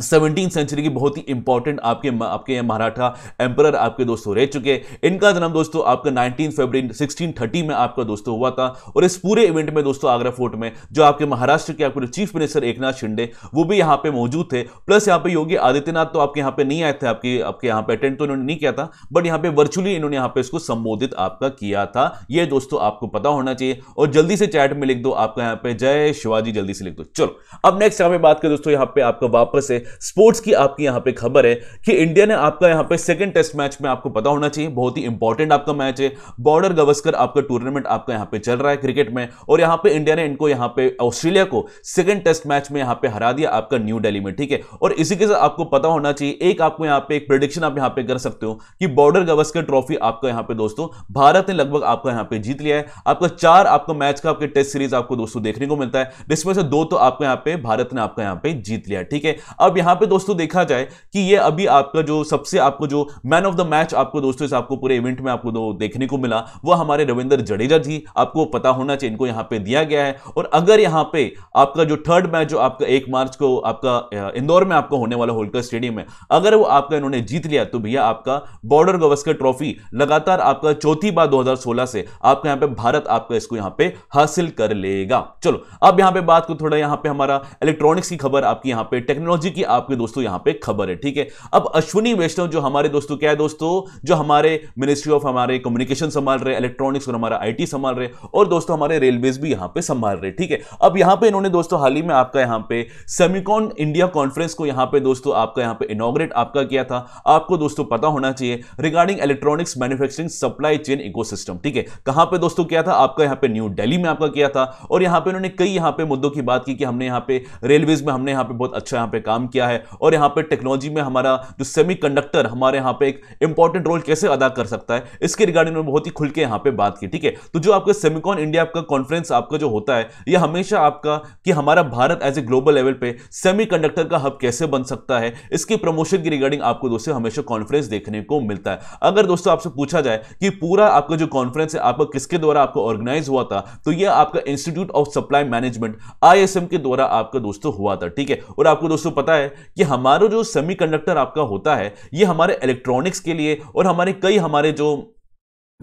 सेवनटीन सेंचुरी की बहुत ही इंपॉर्टेंट आपके आपके मराठा एम्पर आपके दोस्तों रह चुके इनका जन्म दोस्तों आपका 19 फरवरी 1630 में आपका दोस्तों हुआ था और इस पूरे इवेंट में दोस्तों आगरा फोर्ट में जो आपके महाराष्ट्र के आपके चीफ मिनिस्टर एक शिंदे वो भी यहाँ पे मौजूद थे प्लस यहाँ पे योगी आदित्यनाथ तो आपके यहाँ पे नहीं आए थे आपके आपके यहाँ पे अटेंड तो इन्होंने नहीं किया था बट यहाँ पे वर्चुअली इन्होंने यहाँ पे इसको संबोधित आपका किया था ये दोस्तों आपको पता होना चाहिए और जल्दी से चैट में लिख दो आपका यहाँ पे जय शिवाजी जल्दी से लिख दो चलो अब नेक्स्ट यहाँ पे बात करें दोस्तों यहाँ पे आपका वापस है स्पोर्ट्स की आपकी यहां पे खबर है कि इंडिया ने आपका यहां पे सेकंड टेस्ट मैच में आपको पता होना चाहिए बहुत ही इंपॉर्टेंट आपका मैच है बॉर्डर गवस्कर आपका टूर्नामेंट आपका यहां पे चल रहा है क्रिकेट में और यहां पे इंडिया ने इनको यहां पे ऑस्ट्रेलिया को सेकंड टेस्ट मैच में यहां पे हरा दिया आपका न्यू डेली में ठीक है और इसी के साथ आपको पता होना चाहिए एक आपको यहां पर एक प्रोडिक्शन आप यहां पर कर सकते हो कि बॉर्डर गवस्कर ट्रॉफी आपका यहां पर दोस्तों भारत ने लगभग आपका यहां पर जीत लिया है आपका चार आपका मैच का आपके टेस्ट सीरीज आपको दोस्तों देखने को मिलता है जिसमें से दो तो आपको यहां पर भारत ने आपका यहां पर जीत लिया ठीक है अब अब यहां पे दोस्तों देखा जाए कि ये अभी आपका जो सबसे आपको जो मैन ऑफ द मैच आपको दोस्तों इस आपको पूरे इवेंट में आपको देखने को मिला वो हमारे रविंदर जडेजा जी आपको पता होना चाहिए इनको यहां पे दिया गया है और अगर यहां पे आपका जो थर्ड मैच जो आपका एक मार्च को आपका इंदौर में आपको होने वाला होलकर स्टेडियम है अगर वो आपका इन्होंने जीत लिया तो भैया आपका बॉर्डर गवस्कर ट्रॉफी लगातार आपका चौथी बार दो से आपका यहां पर भारत आपका इसको यहां पर हासिल कर लेगा चलो अब यहां पर बात को थोड़ा यहां पर हमारा इलेक्ट्रॉनिक्स की खबर आपकी यहां पर टेक्नोलॉजी की की आपके दोस्तों यहां पे खबर है ठीक है अब अश्विनी वैष्णव जो हमारे दोस्तों क्या है दोस्तों जो हमारे मिनिस्ट्री ऑफ हमारे कम्युनिकेशन संभाल रहे इलेक्ट्रॉनिक्स और हमारा आईटी संभाल रहे और दोस्तों हमारे रेलवे भी यहां पर संभाल रहे ठीक है अब यहां पर इन्होंने दोस्तों हाल ही में आपका यहां पर सेमिकॉन इंडिया कॉन्फ्रेंस को यहां पर दोस्तों आपका यहां पर इनोग्रेट आपका किया था आपको दोस्तों पता होना चाहिए regarding electronics manufacturing supply chain ecosystem ठीक है कहां पे दोस्तों किया था आपका यहां पे न्यू दिल्ली में आपका किया था और यहां पे उन्होंने कई यहां पे मुद्दों की बात की कि हमने यहां पे रेलवेज में हमने यहां पे बहुत अच्छा यहां पे काम किया है और यहाँ पे टेक्नोलॉजी में हमारा जो सेमी कंडक्टर हमारे यहाँ पे एक इंपॉर्टेंट रोल कैसे अदा कर सकता है इसके रिगार्डिंग में बहुत ही खुल के यहाँ पे बात की ठीक है तो जो आपका सेमिकॉन इंडिया आपका कॉन्फ्रेंस आपका जो होता है ये हमेशा आपका कि हमारा Bharat as a global level पर सेमी कंडक्टर का हब कैसे बन सकता है इसकी प्रमोशन की रिगार्डिंग आपको दोस्तों हमेशा कॉन्फ्रेंस देखने को मिलता है अगर दोस्तों आपसे पूछा जाए कि पूरा आपका जो कॉन्फ्रेंस है आपका किसके द्वारा आपको ऑर्गेनाइज हुआ था तो यह आपका institute of supply management I के द्वारा आपका दोस्तों हुआ था ठीक है और आपको दोस्तों पता है है कि हमारा जो सेमीकंडक्टर आपका होता है ये हमारे इलेक्ट्रॉनिक्स के लिए और हमारे कई हमारे जो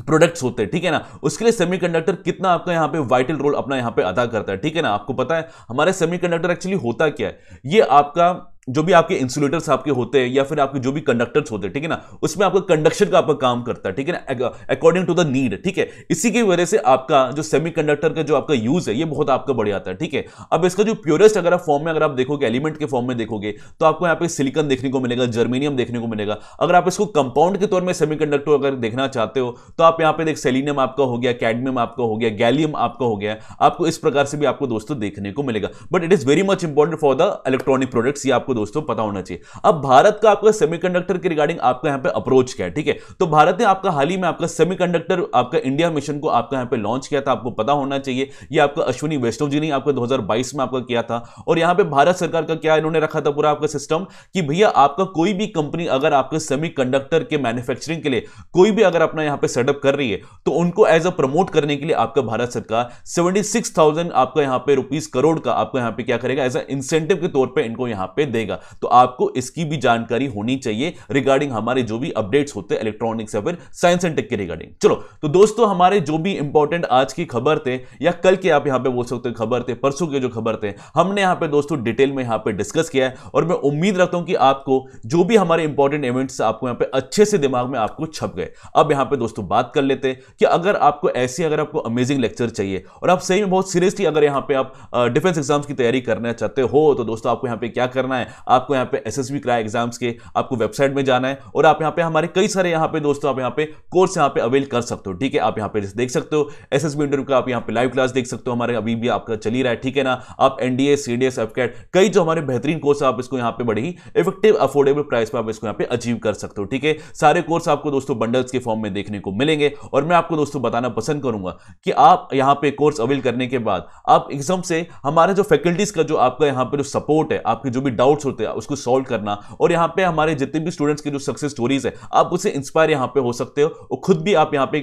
प्रोडक्ट्स होते हैं ठीक है ना उसके लिए सेमीकंडक्टर कितना आपका यहाँ पे वाइटल रोल अपना यहाँ पे अदा करता है ठीक है ना आपको पता है हमारे सेमीकंडक्टर एक्चुअली होता क्या है ये आपका जो भी आपके इंसुलेटर्स आपके होते हैं या फिर आपके जो भी कंडक्टर्स होते हैं ठीक है ना उसमें आपका कंडक्शन का आपका काम करता है ठीक है ना अकॉर्डिंग टू द नीड ठीक है इसी की वजह से आपका जो सेमी कंडक्टर का जो आपका यूज है ये बहुत आपका बढ़ जाता है ठीक है अब इसका जो प्योरेस्ट अगर आप फॉर्म में अगर आप देखोगे एलिमेंट के फॉर्म में देखोगे तो आपको यहाँ पे सिलिकन देखने को मिलेगा जर्मेनियम देखने को मिलेगा अगर आप इसको कंपाउंड के तौर में सेमी अगर देखना चाहते हो तो आप यहाँ पे देख सेलिनियम आपका हो गया कैडमियम आपका हो गया गैलियम आपका हो गया आपको इस प्रकार से भी आपको दोस्तों देखने को मिलेगा but it is very much important for the electronic products ये आपको दोस्तों पता होना चाहिए अब भारत का आपका सेमीकंडक्टर की रिगार्डिंग आपका यहाँ पे अप्रोच क्या है ठीक है तो भारत ने आपका हाल ही में आपका सेमीकंडक्टर आपका इंडिया मिशन को आपका यहाँ पे लॉन्च किया था आपको पता होना चाहिए ये आपका अश्विनी वैष्णव जी ने आपका 2022 में आपका किया था और यहाँ पे भारत सरकार का क्या इन्होंने रखा था पूरा आपका सिस्टम कि भैया आपका कोई भी कंपनी अगर आपके सेमी के मैन्युफैक्चरिंग के लिए कोई भी अगर अपना यहाँ पे सेटअप कर रही है तो उनको एज अ प्रमोट करने के लिए आपका भारत सरकार सेवेंटी आपका यहाँ पे रुपीज करोड़ का आपको यहाँ पे क्या करेगा एज अ इंसेंटिव के तौर पर इनको यहाँ पे देगा जाएगा तो आपको इसकी भी जानकारी होनी चाहिए रिगार्डिंग हमारे जो भी अपडेट्स होते हैं इलेक्ट्रॉनिक्स या फिर साइंस एंड टेक के रिगार्डिंग चलो तो दोस्तों हमारे जो भी इंपॉर्टेंट आज की खबर थे या कल के आप यहां पे बोल सकते खबर थे परसों के जो खबर थे हमने यहां पे दोस्तों डिटेल में यहां पे डिस्कस किया है और मैं उम्मीद रखता हूं कि आपको जो भी हमारे इंपॉर्टेंट इवेंट्स आपको यहां पे अच्छे से दिमाग में आपको छप गए अब यहां पे दोस्तों बात कर लेते हैं कि अगर आपको ऐसी अगर आपको अमेजिंग लेक्चर चाहिए और आप सही में बहुत सीरियसली अगर यहां पे आप डिफेंस एग्जाम्स की तैयारी करना चाहते हो तो दोस्तों आपको यहां पे क्या करना है आपको यहाँ पे एस एस बी कराए एग्जाम्स के आपको वेबसाइट में जाना है और आप यहाँ पे हमारे कई सारे यहाँ पे दोस्तों आप यहाँ पे कोर्स यहाँ पे अवेल कर सकते हो ठीक है आप यहाँ पे देख सकते हो एस एस बी इंटरव्यू का आप यहाँ पे लाइव क्लास देख सकते हो हमारे अभी भी आपका चल ही रहा है ठीक है ना आप N D D S C S F CAT कई जो हमारे बेहतरीन कोर्स आप इसको यहाँ पे बड़े ही इफेक्टिव अफोर्डेबल प्राइस पर आप इसको यहाँ पे अचीव कर सकते हो ठीक है सारे कोर्स आपको दोस्तों बंडल्स के फॉर्म में देखने को मिलेंगे और मैं आपको दोस्तों बताना पसंद करूंगा कि आप यहाँ पे कोर्स अवेल करने के बाद आप एग्जाम से हमारे जो फैकल्टीज का जो आपका यहाँ पे जो सपोर्ट है आपके जो भी डाउट डाउट्स होते हैं उसको सॉल्व करना और यहाँ पे हमारे जितने भी स्टूडेंट्स के जो सक्सेस स्टोरीज है आप उसे इंस्पायर यहाँ पे हो सकते हो और खुद भी आप यहाँ पे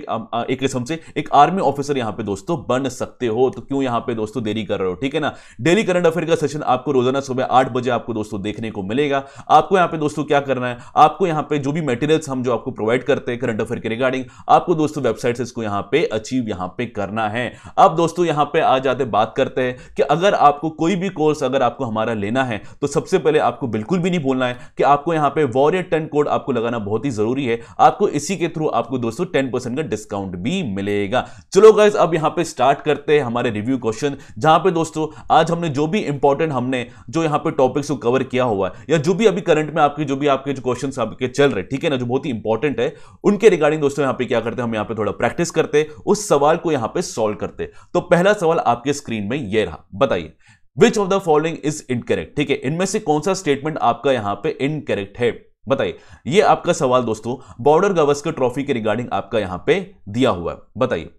एक किस्म से एक आर्मी ऑफिसर यहाँ पे दोस्तों बन सकते हो तो क्यों यहाँ पे दोस्तों देरी कर रहे हो ठीक है ना डेली करंट अफेयर का सेशन आपको रोजाना सुबह आठ बजे आपको दोस्तों देखने को मिलेगा आपको यहाँ पे दोस्तों क्या करना है आपको यहाँ पे जो भी मटेरियल्स हम जो आपको प्रोवाइड करते हैं करंट अफेयर के रिगार्डिंग आपको दोस्तों वेबसाइट से इसको यहाँ पे अचीव यहाँ पे करना है अब दोस्तों यहाँ पे आ जाते बात करते हैं कि अगर आपको कोई भी कोर्स अगर आपको हमारा लेना है तो सबसे पहले आपको बिल्कुल भी नहीं बोलना है कि आपको यहां पे वॉरियर टेन कोड आपको लगाना बहुत ही जरूरी है आपको इसी के थ्रू आपको दोस्तों टेन परसेंट का डिस्काउंट भी मिलेगा चलो गाइज अब यहां पे स्टार्ट करते हैं हमारे रिव्यू क्वेश्चन जहां पे दोस्तों आज हमने जो भी इंपॉर्टेंट हमने जो यहां पर टॉपिक्स को कवर किया हुआ है या जो भी अभी करंट में आपके जो भी आपके जो क्वेश्चन आपके चल रहे ठीक है ना जो बहुत ही इंपॉर्टेंट है उनके रिगार्डिंग दोस्तों यहां पर क्या करते हैं हम यहां पर थोड़ा प्रैक्टिस करते उस सवाल को यहां पर सोल्व करते तो पहला सवाल आपके स्क्रीन में यह रहा बताइए which of the following is incorrect ठीक है इनमें से कौन सा स्टेटमेंट आपका यहां पे इनकरेक्ट है बताइए ये आपका सवाल दोस्तों बॉर्डर गवस्कर ट्रॉफी के रिगार्डिंग आपका यहां पे दिया हुआ है बताइए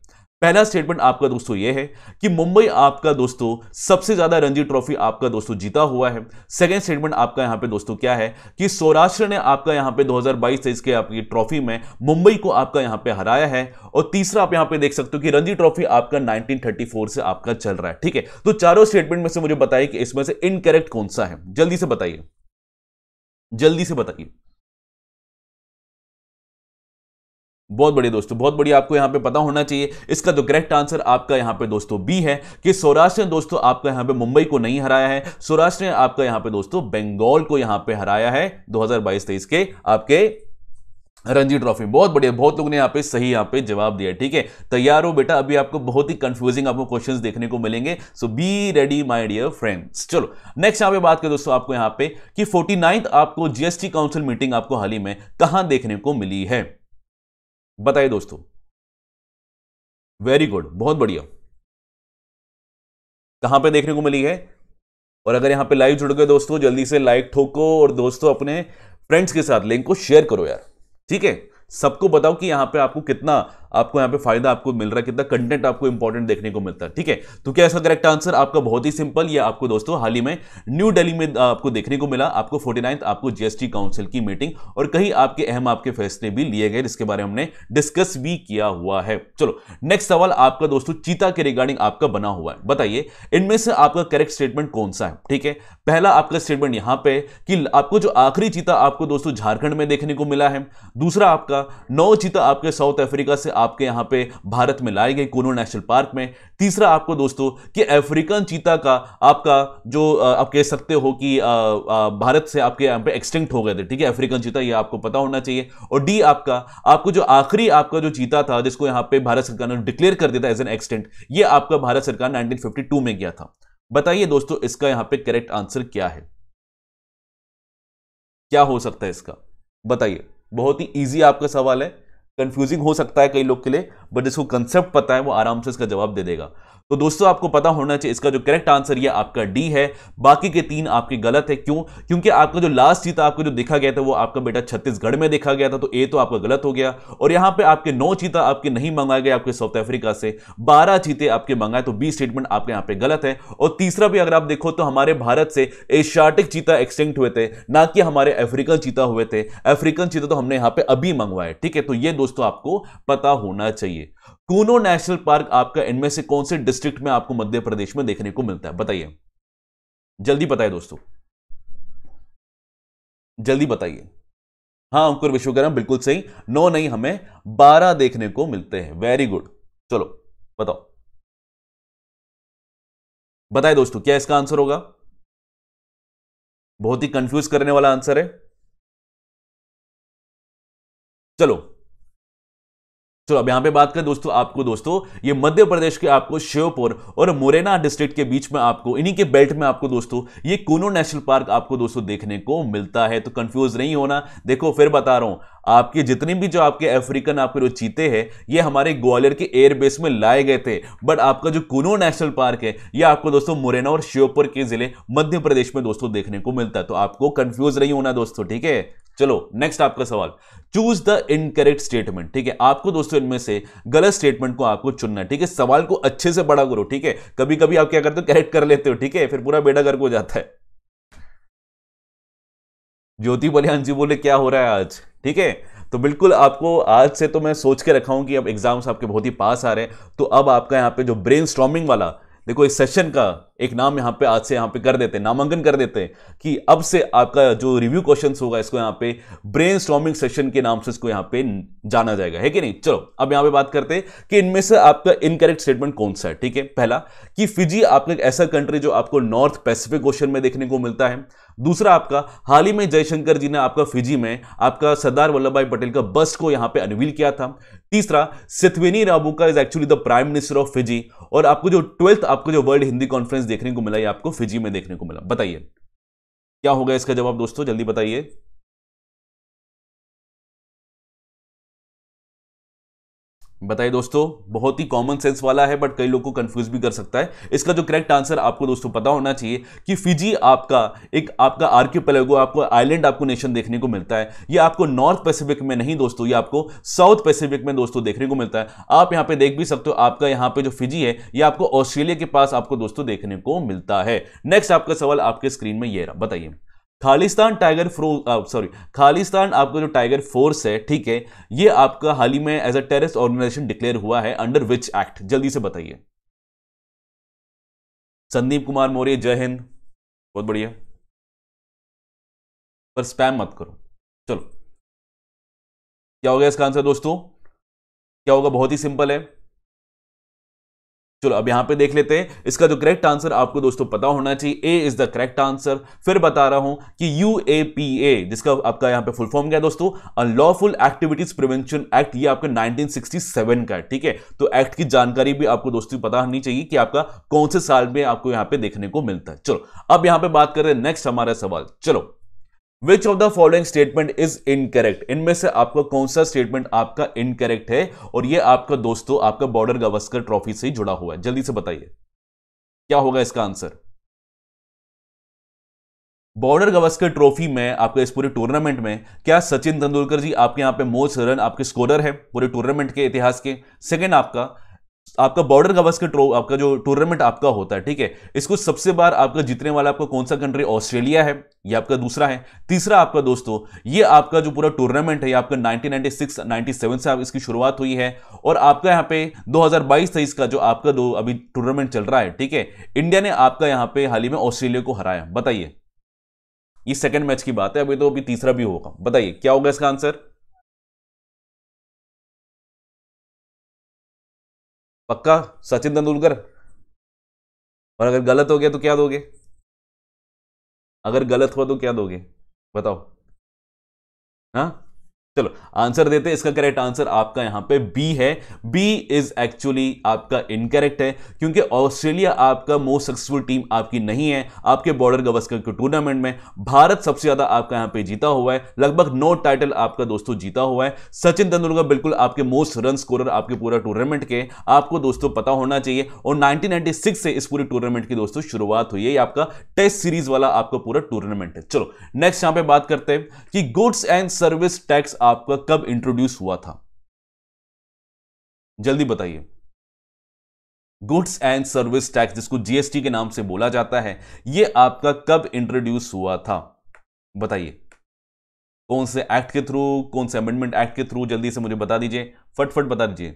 पहला स्टेटमेंट आपका दोस्तों ये है कि मुंबई आपका दोस्तों सबसे ज्यादा रणजी ट्रॉफी आपका दोस्तों जीता हुआ है सेकेंड स्टेटमेंट आपका यहां पे दोस्तों क्या है कि सौराष्ट्र ने आपका यहां पे 2022 हजार के आपकी ट्रॉफी में मुंबई को आपका यहां पे हराया है और तीसरा आप यहां पे देख सकते हो कि रणजी ट्रॉफी आपका नाइनटीन से आपका चल रहा है ठीक है तो चारों स्टेटमेंट में से मुझे बताइए कि इसमें से इनकरेक्ट कौन सा है जल्दी से बताइए जल्दी से बताइए बहुत बढ़िया दोस्तों बहुत बढ़िया आपको यहाँ पे पता होना चाहिए इसका तो करेक्ट आंसर आपका यहाँ पे दोस्तों बी है कि सौराष्ट्र ने दोस्तों आपका यहाँ पे मुंबई को नहीं हराया है सौराष्ट्र ने आपका यहाँ पे दोस्तों बंगाल को यहाँ पे हराया है 2022-23 के आपके रणजी ट्रॉफी बहुत बढ़िया बहुत लोगों ने यहाँ पे सही यहाँ पे जवाब दिया ठीक है तैयार हो बेटा अभी आपको बहुत ही कंफ्यूजिंग आपको क्वेश्चंस देखने को मिलेंगे so be ready my dear friends चलो नेक्स्ट यहाँ पे बात करें दोस्तों आपको यहाँ पे कि फोर्टी आपको जीएसटी काउंसिल मीटिंग आपको हाल ही में कहाँ देखने को मिली है बताइए दोस्तों वेरी गुड बहुत बढ़िया कहां पे देखने को मिली है और अगर यहां पे लाइव जुड़ गए दोस्तों जल्दी से लाइक ठोको और दोस्तों अपने फ्रेंड्स के साथ लिंक को शेयर करो यार ठीक है सबको बताओ कि यहां पे आपको कितना आपको यहाँ पे फायदा आपको मिल रहा है कितना कंटेंट आपको इंपॉर्टेंट देखने को मिलता है ठीक है तो क्या इसका करेक्ट आंसर आपका बहुत ही सिंपल ये आपको दोस्तों हाल ही में न्यू दिल्ली में आपको देखने को मिला आपको फोर्टी आपको जीएसटी काउंसिल की मीटिंग और कहीं आपके अहम आपके फैसले भी लिए गए जिसके बारे में हमने डिस्कस भी किया हुआ है चलो नेक्स्ट सवाल आपका दोस्तों चीता के रिगार्डिंग आपका बना हुआ है बताइए इनमें से आपका करेक्ट स्टेटमेंट कौन सा है ठीक है पहला आपका स्टेटमेंट यहां पर कि आपको जो आखिरी चीता आपको दोस्तों झारखंड में देखने को मिला है दूसरा आपका नौ चीता आपके साउथ अफ्रीका से आप आपके यहां पे भारत में लाई गई कोनो नेशनल पार्क में तीसरा आपको दोस्तों कि अफ्रीकन चीता का आपका जो आप कह सकते हो कि भारत से आपके यहाँ पे एक्सटिंक्ट हो गए थे ठीक है अफ्रीकन चीता ये आपको पता होना चाहिए और डी आपका आपको जो आखिरी आपका जो चीता था जिसको यहाँ पे भारत सरकार ने डिक्लेयर कर दिया था एज एन एक्सटेंट ये आपका भारत सरकार नाइनटीन में गया था बताइए दोस्तों इसका यहाँ पे करेक्ट आंसर क्या है क्या हो सकता है इसका बताइए बहुत ही इजी आपका सवाल है कंफ्यूजिंग हो सकता है कई लोग के लिए बट जिसको कंसेप्ट पता है वो आराम से इसका जवाब दे देगा तो दोस्तों आपको पता होना चाहिए इसका जो करेक्ट आंसर ये आपका डी है बाकी के तीन आपके गलत है क्यों क्योंकि आपका जो लास्ट चीता आपको जो देखा गया था वो आपका बेटा छत्तीसगढ़ में देखा गया था तो ए तो आपका गलत हो गया और यहाँ पे आपके नौ चीता आपके नहीं मंगाए गए आपके साउथ अफ्रीका से बारह चीते आपके मंगाए तो बी स्टेटमेंट आपके यहाँ पे गलत है और तीसरा भी अगर आप देखो तो हमारे भारत से एशियाटिक चीता एक्सटिंक्ट हुए थे ना कि हमारे अफ्रीकन चीता हुए थे अफ्रीकन चीता तो हमने यहाँ पर अभी मंगवाए ठीक है तो ये दोस्तों आपको पता होना चाहिए कूनो नेशनल पार्क आपका इनमें से कौन से डिस्ट्रिक्ट में आपको मध्य प्रदेश में देखने को मिलता है बताइए जल्दी बताइए दोस्तों जल्दी बताइए हाँ अंकुर विश्वकर्मा बिल्कुल सही नो नहीं हमें बारह देखने को मिलते हैं वेरी गुड चलो बताओ बताए दोस्तों क्या इसका आंसर होगा बहुत ही कंफ्यूज करने वाला आंसर है चलो चलो अब यहां पे बात करें दोस्तों आपको दोस्तों ये मध्य प्रदेश के आपको श्योपुर और मुरैना डिस्ट्रिक्ट के बीच में आपको इन्हीं के बेल्ट में आपको दोस्तों ये कोनो नेशनल पार्क आपको दोस्तों देखने को मिलता है तो कंफ्यूज नहीं होना देखो फिर बता रहा हूं आपके जितने भी जो आपके अफ्रीकन आपके जो चीते हैं ये हमारे ग्वालियर के एयरबेस में लाए गए थे बट आपका जो कुनो नेशनल पार्क है ये आपको दोस्तों मुरैना और श्योपुर के जिले मध्य प्रदेश में दोस्तों देखने को मिलता है तो आपको कंफ्यूज नहीं होना दोस्तों ठीक है चलो नेक्स्ट आपका सवाल चूज द इनकरेक्ट स्टेटमेंट ठीक है आपको दोस्तों इनमें से गलत स्टेटमेंट को आपको चुनना है ठीक है सवाल को अच्छे से बड़ा करो ठीक है कभी कभी आप क्या करते हो करेक्ट कर लेते हो ठीक है फिर पूरा बेटा गर्क हो जाता है ज्योति बलियान जी बोले क्या हो रहा है आज ठीक है तो बिल्कुल आपको आज से तो मैं सोच के रखा हूं कि अब एग्जाम्स आपके बहुत ही पास आ रहे हैं तो अब आपका यहाँ पे जो ब्रेन वाला देखो इस सेशन का एक नाम यहाँ पे आज से यहाँ पे कर देते हैं नामांकन कर देते हैं कि अब से आपका जो रिव्यू क्वेश्चन होगा इसको यहाँ पे ब्रेन सेशन के नाम से इसको यहाँ पे जाना जाएगा है कि नहीं चलो अब यहाँ पे बात करते हैं कि इनमें से आपका इनकरेक्ट स्टेटमेंट कौन सा है ठीक है पहला कि फिजी आपका ऐसा कंट्री जो आपको नॉर्थ पैसिफिक ओशन में देखने को मिलता है दूसरा आपका हाल ही में जयशंकर जी ने आपका फिजी में आपका सरदार वल्लभ भाई पटेल का बस्ट को यहां पे अनवील किया था तीसरा Sitiveni Rabuka is actually the prime minister of Fiji और आपको जो ट्वेल्थ आपको जो वर्ल्ड हिंदी कॉन्फ्रेंस देखने को मिला या आपको फिजी में देखने को मिला बताइए क्या होगा इसका जवाब दोस्तों जल्दी बताइए बताइए दोस्तों बहुत ही कॉमन सेंस वाला है बट कई लोग को कंफ्यूज भी कर सकता है इसका जो करेक्ट आंसर आपको दोस्तों पता होना चाहिए कि फिजी आपका एक आपका आर्की पेलेगो आपको आइलैंड आपको नेशन देखने को मिलता है ये आपको नॉर्थ पैसिफिक में नहीं दोस्तों ये आपको साउथ पैसिफिक में दोस्तों देखने को मिलता है आप यहाँ पे देख भी सकते हो आपका यहाँ पे जो फिजी है ये आपको ऑस्ट्रेलिया के पास आपको दोस्तों देखने को मिलता है नेक्स्ट आपका सवाल आपके स्क्रीन में ये रहा बताइए खालिस्तान टाइगर फ्रो सॉरी खालिस्तान आपका जो टाइगर फोर्स है ठीक है ये आपका हाल ही में as a terrorist organisation declare हुआ है अंडर विच एक्ट जल्दी से बताइए संदीप कुमार मौर्य जय हिंद बहुत बढ़िया पर स्पैम मत करो चलो क्या हो गया इसका आंसर दोस्तों क्या होगा बहुत ही सिंपल है चलो अब यहां पे देख लेते हैं इसका जो करेक्ट आंसर आपको दोस्तों पता होना चाहिए A is the correct answer फिर बता रहा हूं कि यू ए पी ए जिसका आपका यहां पे फुल फॉर्म क्या है दोस्तों अनलॉफुल एक्टिविटीज प्रिवेंशन एक्ट ये आपका 1967 का है ठीक है तो एक्ट की जानकारी भी आपको दोस्तों पता होनी चाहिए कि आपका कौन से साल में आपको यहां पर देखने को मिलता है चलो अब यहां पर बात करें नेक्स्ट हमारा सवाल चलो which of the following statement is incorrect इनमें से आपका कौन सा स्टेटमेंट आपका इनकरेक्ट है और ये आपका दोस्तों आपका बॉर्डर गवस्कर ट्रॉफी से ही जुड़ा हुआ है जल्दी से बताइए क्या होगा इसका आंसर बॉर्डर गवस्कर ट्रॉफी में आपके इस पूरे टूर्नामेंट में क्या सचिन तेंदुलकर जी आपके यहां पे मोस्ट रन आपके स्कोरर है पूरे टूर्नामेंट के इतिहास के सेकेंड आपका आपका बॉर्डर गवर्स का आपका जो टूर्नामेंट आपका होता है ठीक है इसको सबसे बार आपका जीतने वाला आपका कौन सा कंट्री ऑस्ट्रेलिया है ये आपका दूसरा है तीसरा आपका दोस्तों ये आपका जो पूरा टूर्नामेंट है ये आपका 1996 97 से आप इसकी शुरुआत हुई है और आपका यहाँ पे 2022 तेईस का जो आपका दो अभी टूर्नामेंट चल रहा है ठीक है इंडिया ने आपका यहाँ पे हाल ही में ऑस्ट्रेलिया को हराया बताइए ये सेकेंड मैच की बात है अभी तो अभी तीसरा भी होगा बताइए क्या होगा इसका आंसर पक्का सचिन तेंदुलकर और अगर गलत हो गया तो क्या दोगे अगर गलत हुआ तो क्या दोगे बताओ हाँ चलो आंसर देते हैं इसका करेक्ट आंसर आपका यहां पे बी है बी इज एक्चुअली आपका इनकरेक्ट है क्योंकि ऑस्ट्रेलिया आपका मोस्ट सक्सेसफुल टीम आपकी नहीं है आपके बॉर्डर गवस्कर के टूर्नामेंट में भारत सबसे ज्यादा आपका यहां पे जीता हुआ है लगभग नो टाइटल आपका दोस्तों जीता हुआ है सचिन तेंदुलकर बिल्कुल आपके मोस्ट रन स्कोरर आपके पूरा टूर्नामेंट के आपको दोस्तों पता होना चाहिए और नाइनटीन से इस पूरे टूर्नामेंट की दोस्तों शुरुआत हुई है आपका टेस्ट सीरीज वाला आपका पूरा टूर्नामेंट है चलो नेक्स्ट यहां पर बात करते हैं कि गुड्स एंड सर्विस टैक्स आपका कब इंट्रोड्यूस हुआ था जल्दी बताइए गुड्स एंड सर्विस टैक्स जिसको जीएसटी के नाम से बोला जाता है यह आपका कब इंट्रोड्यूस हुआ था बताइए कौन से एक्ट के थ्रू कौन से अमेंडमेंट एक्ट के थ्रू जल्दी से मुझे बता दीजिए फटफट बता दीजिए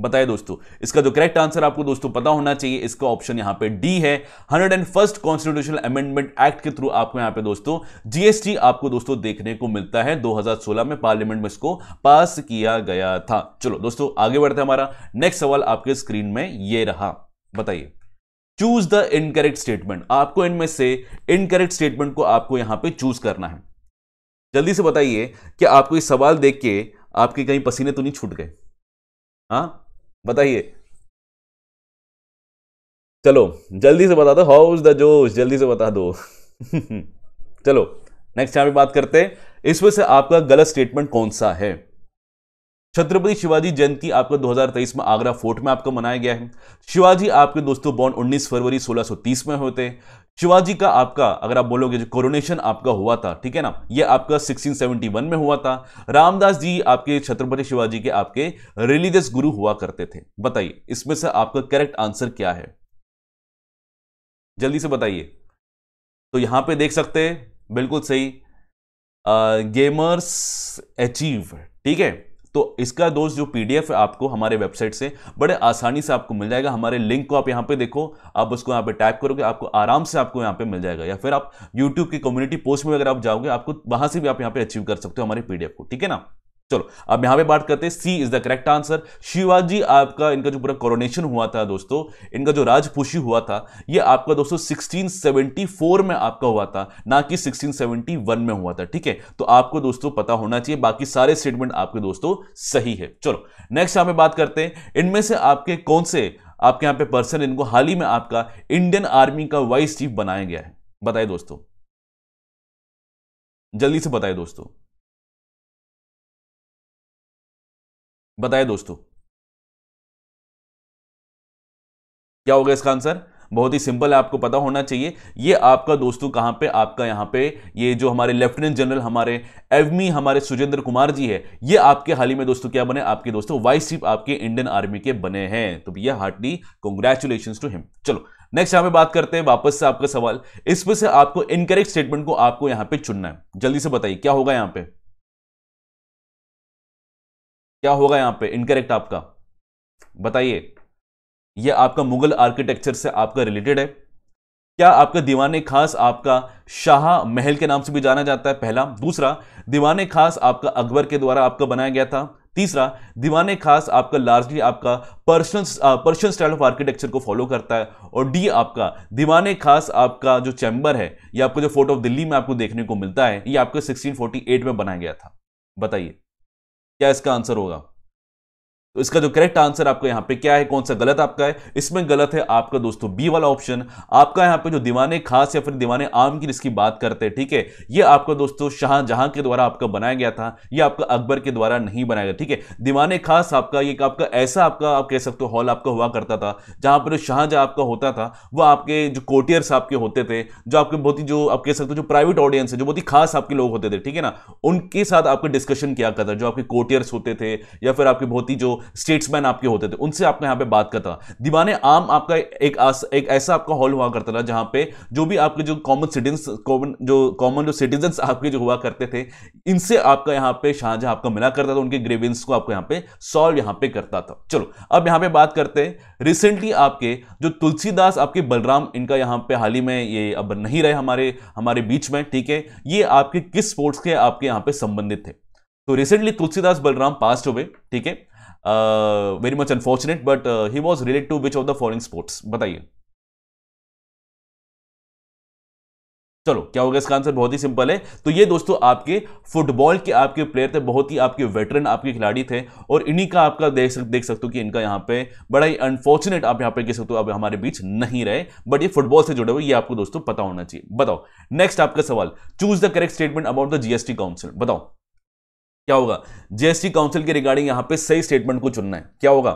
बताए दोस्तों इसका जो करेक्ट आंसर आपको दोस्तों पता होना चाहिए इसका ऑप्शन यहां पे डी है hundred and first constitutional amendment act के थ्रू आपको यहां पे दोस्तों जीएसटी आपको दोस्तों देखने को मिलता है 2016 में पार्लियामेंट में इसको पास किया गया था चलो दोस्तों आगे बढ़ते हमारा नेक्स्ट सवाल आपके स्क्रीन में ये रहा बताइए चूज द इनकरेक्ट स्टेटमेंट आपको इनमें से इनकरेक्ट स्टेटमेंट को आपको यहां पर चूज करना है जल्दी से बताइए कि आपको ये सवाल देख के आपके कहीं पसीने तो नहीं छूट गए हाँ बताइए चलो जल्दी से बता दो हाउ इज द जोश जल्दी से बता दो चलो नेक्स्ट यहां पे बात करते हैं इसमें से आपका गलत स्टेटमेंट कौन सा है छत्रपति शिवाजी जयंती आपका 2023 में आगरा फोर्ट में आपका मनाया गया है शिवाजी आपके दोस्तों बॉर्न 19 फरवरी 1630 में होते शिवाजी का आपका अगर आप बोलोगे जो कोरोनेशन आपका हुआ था ठीक है ना ये आपका 1671 में हुआ था रामदास जी आपके छत्रपति शिवाजी के आपके रिलीजियस गुरु हुआ करते थे बताइए इसमें से आपका करेक्ट आंसर क्या है जल्दी से बताइए तो यहां पे देख सकते हैं बिल्कुल सही गेमर्स अचीव ठीक है तो इसका दोस्त जो पीडीएफ आपको हमारे वेबसाइट से बड़े आसानी से आपको मिल जाएगा हमारे लिंक को आप यहाँ पे देखो आप उसको यहाँ पे टाइप करोगे आपको आराम से आपको यहाँ पे मिल जाएगा या फिर आप यूट्यूब की कम्युनिटी पोस्ट में अगर आप जाओगे आपको वहाँ से भी आप यहाँ पे अचीव कर सकते हो हमारे पीडीएफ को ठीक है ना चलो अब यहां पे बात करते हैं C is the correct answer Shivaji आपका इनका जो पूरा कोरोनेशन हुआ था दोस्तों इनका जो राजपुषी हुआ था ये आपका दोस्तों 1674 में आपका हुआ था ना कि 1671 में हुआ था ठीक है तो आपको दोस्तों पता होना चाहिए बाकी सारे स्टेटमेंट आपके दोस्तों सही है चलो नेक्स्ट यहां पर बात करते हैं इनमें से आपके कौन से आपके यहां पर पर्सन इनको हाल ही में आपका इंडियन आर्मी का वाइस चीफ बनाया गया है बताए दोस्तों जल्दी से बताए दोस्तों बताए दोस्तों क्या होगा इसका आंसर बहुत ही सिंपल है आपको पता होना चाहिए ये आपका दोस्तों कहां पे आपका यहां पे ये जो हमारे लेफ्टिनेंट जनरल हमारे एवमी हमारे सुजेंद्र कुमार जी है ये आपके हाल ही में दोस्तों क्या बने आपके दोस्तों वाइस चीफ आपके इंडियन आर्मी के बने हैं तो भैया हार्टली कॉन्ग्रेचुलेशन टू हिम चलो नेक्स्ट यहाँ पर बात करते हैं वापस से आपका सवाल इसमें से आपको इनकरेक्ट स्टेटमेंट को आपको यहां पर चुनना है जल्दी से बताइए क्या होगा यहां पर क्या होगा यहां पे इनकरेक्ट आपका बताइए यह आपका मुगल आर्किटेक्चर से आपका रिलेटेड है क्या आपका दीवाने खास आपका शाह महल के नाम से भी जाना जाता है पहला दूसरा दीवाने खास आपका अकबर के द्वारा आपका बनाया गया था तीसरा दीवाने खास आपका लार्जली आपका personal Persian style of architecture को फॉलो करता है और डी आपका दीवाने खास आपका जो चैम्बर है या आपको जो फोटो ऑफ दिल्ली में आपको देखने को मिलता है ये आपका 1648 में बनाया गया था बताइए क्या इसका आंसर होगा तो इसका जो करेक्ट आंसर आपका यहाँ पे क्या है कौन सा गलत आपका है इसमें गलत है आपका दोस्तों बी वाला ऑप्शन आपका यहाँ पे जो दीवाने खास या फिर दीवाने आम की जिसकी बात करते हैं ठीक है ये आपका दोस्तों शाहजहां के द्वारा आपका बनाया गया था ये आपका अकबर के द्वारा नहीं बनाया गया ठीक है दीवाने खास आपका ये आपका ऐसा आपका आप कह सकते हो हॉल आपका हुआ करता था जहाँ पर जो शाहजहां आपका होता था वो आपके जो कोटियर्स आपके होते थे जो आपके बहुत ही जो आप कह सकते हो जो प्राइवेट ऑडियंस है जो बहुत ही खास आपके लोग होते थे ठीक है ना उनके साथ आपका डिस्कशन किया करता जो आपके कोटियर्स होते थे या फिर आपके बहुत ही जो स्टेट्समैन आपके होते थे उनसे आपका यहाँ पे बात करता था दीवाने आम आपका एक आस, एक ऐसा आपका हॉल हुआ करता था जहाँ पे जो भी आपके जो कॉमन सिटीजन कॉमन जो कॉमन जो सिटीजन आपके जो हुआ करते थे इनसे आपका यहाँ पे शाहजहाँ आपका मिला करता था उनके ग्रेविंस को आपको यहाँ पे सॉल्व यहाँ पे करता था चलो अब यहाँ पे बात करते हैं रिसेंटली आपके जो तुलसीदास आपके बलराम इनका यहाँ पे हाल ही में ये अब नहीं रहे हमारे हमारे बीच में ठीक है ये आपके किस स्पोर्ट्स के आपके यहाँ पे संबंधित थे तो रिसेंटली तुलसीदास बलराम पास्ट हो गए ठीक है very much unfortunate but he was relate to which of the following sports बताइए चलो क्या होगा इसका आंसर बहुत ही सिंपल है तो ये दोस्तों आपके फुटबॉल के आपके प्लेयर थे बहुत ही आपके वेटरन आपके खिलाड़ी थे और इन्हीं का आपका देख सक, देख सकते हो कि इनका यहाँ पे बड़ा ही अनफॉर्चुनेट आप यहाँ पे कह सकते हो अब हमारे बीच नहीं रहे बट ये फुटबॉल से जुड़े हुए ये आपको दोस्तों पता होना चाहिए बताओ नेक्स्ट आपका सवाल choose the correct statement about the GST council बताओ क्या होगा जीएसटी काउंसिल के रिगार्डिंग यहां पे सही स्टेटमेंट को चुनना है क्या होगा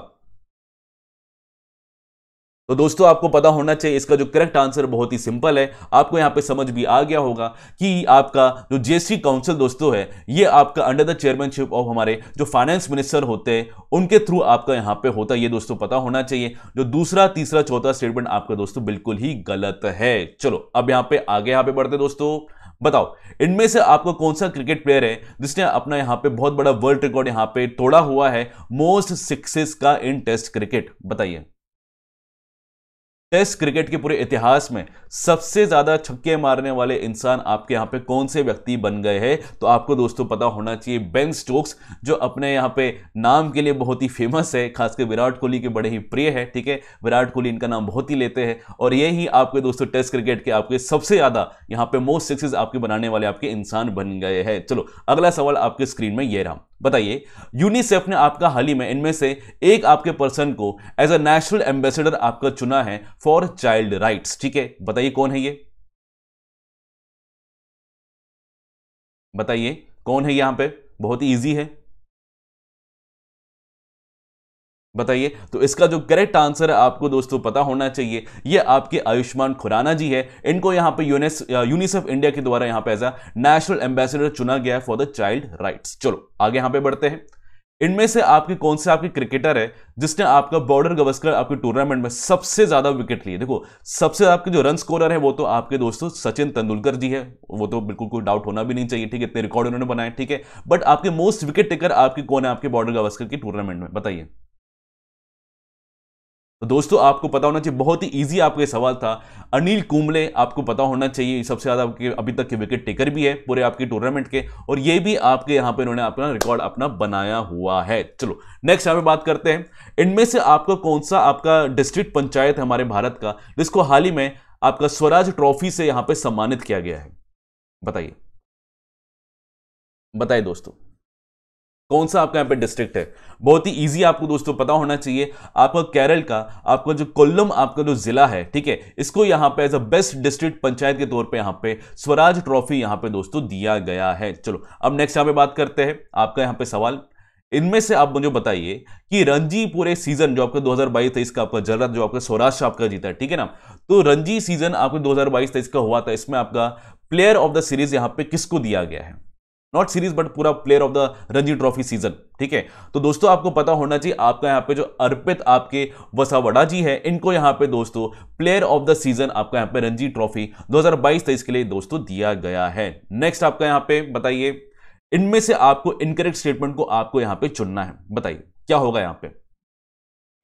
तो दोस्तों आपको पता होना चाहिए इसका जो करेक्ट आंसर बहुत ही सिंपल है आपको यहां पे समझ भी आ गया होगा कि आपका जो जीएसटी काउंसिल दोस्तों है ये आपका अंडर द चेयरमैनशिप ऑफ हमारे जो फाइनेंस मिनिस्टर होते हैं उनके थ्रू आपका यहां पे होता है ये दोस्तों पता होना चाहिए जो दूसरा तीसरा चौथा स्टेटमेंट आपका दोस्तों बिल्कुल ही गलत है चलो अब यहां पर आगे यहां पर बढ़ते दोस्तों बताओ इनमें से आपको कौन सा क्रिकेट प्लेयर है जिसने अपना यहां पे बहुत बड़ा वर्ल्ड रिकॉर्ड यहां पे तोड़ा हुआ है मोस्ट सिक्सेस का इन टेस्ट क्रिकेट बताइए टेस्ट क्रिकेट के पूरे इतिहास में सबसे ज़्यादा छक्के मारने वाले इंसान आपके यहाँ पे कौन से व्यक्ति बन गए हैं तो आपको दोस्तों पता होना चाहिए बेन स्टोक्स जो अपने यहाँ पे नाम के लिए बहुत ही फेमस है खासकर विराट कोहली के बड़े ही प्रिय है ठीक है विराट कोहली इनका नाम बहुत ही लेते हैं और ये ही आपके दोस्तों टेस्ट क्रिकेट के आपके सबसे ज़्यादा यहाँ पे मोस्ट सिक्स आपके बनाने वाले आपके इंसान बन गए हैं चलो अगला सवाल आपके स्क्रीन में ये रहा बताइए यूनिसेफ ने आपका हाल ही में इनमें से एक आपके पर्सन को एज अ नेशनल एम्बेसडर आपका चुना है फॉर चाइल्ड राइट्स ठीक है बताइए कौन है ये बताइए कौन है यहां पे बहुत ही ईजी है बताइए तो इसका जो करेक्ट आंसर आपको दोस्तों पता होना चाहिए ये आपके आयुष्मान खुराना जी है इनको यहाँ पे यूनेस यूनिसेफ इंडिया के द्वारा यहाँ पे एज अ नेशनल एम्बेसडर चुना गया है फॉर द चाइल्ड राइट्स चलो आगे यहाँ पे बढ़ते हैं इनमें से आपके कौन से आपके क्रिकेटर है जिसने आपका बॉर्डर गवस्कर आपके टूर्नामेंट में सबसे ज्यादा विकेट लिए देखो सबसे आपके जो रन स्कोरर है वो तो आपके दोस्तों सचिन तेंदुलकर जी है वो तो बिल्कुल कोई डाउट होना भी नहीं चाहिए ठीक है इतने रिकॉर्ड उन्होंने बनाए ठीक है बट आपके मोस्ट विकेट टेकर आपके कौन है आपके बॉर्डर गवस्कर के टूर्नामेंट में बताइए तो दोस्तों आपको पता होना चाहिए बहुत ही इजी आपका सवाल था अनिल कुंबले आपको पता होना चाहिए सबसे ज़्यादा आपके अभी तक के विकेट टेकर भी है पूरे आपके टूर्नामेंट के और ये भी आपके यहाँ पर इन्होंने अपना रिकॉर्ड अपना बनाया हुआ है चलो नेक्स्ट यहाँ पे बात करते हैं इनमें से आपका कौन सा आपका डिस्ट्रिक्ट पंचायत है हमारे भारत का जिसको हाल ही में आपका स्वराज ट्रॉफी से यहाँ पर सम्मानित किया गया है बताइए बताइए दोस्तों कौन सा आपका यहाँ पे डिस्ट्रिक्ट है बहुत ही इजी आपको दोस्तों पता होना चाहिए आपका केरल का आपका जो कोल्लम आपका जो जिला है ठीक है इसको यहाँ पे as a best district panchayat के तौर पे यहाँ पे स्वराज ट्रॉफी यहाँ पे दोस्तों दिया गया है चलो अब नेक्स्ट यहाँ पे बात करते हैं आपका यहाँ पे सवाल इनमें से आप मुझे बताइए कि रणजी पूरे सीजन जो आपका दो हजार का आपका चल जो आपका सौराष्ट्र आपका जीता है ठीक है ना तो रणजी सीजन आपका दो हजार का हुआ था इसमें आपका प्लेयर ऑफ द सीरीज यहाँ पे किसको दिया गया है नॉट सीरीज बट पूरा player of the Ranji trophy season ठीक है तो दोस्तों आपको पता होना चाहिए आपका यहाँ पे जो अर्पित आपके वसावड़ा जी है इनको यहाँ पे दोस्तों प्लेयर ऑफ द सीजन आपका यहाँ पे रणजी ट्रॉफी 2022 हजार के लिए दोस्तों दिया गया है नेक्स्ट आपका यहाँ पे बताइए इनमें से आपको इनकरेक्ट स्टेटमेंट को आपको यहाँ पे चुनना है बताइए क्या होगा यहाँ पे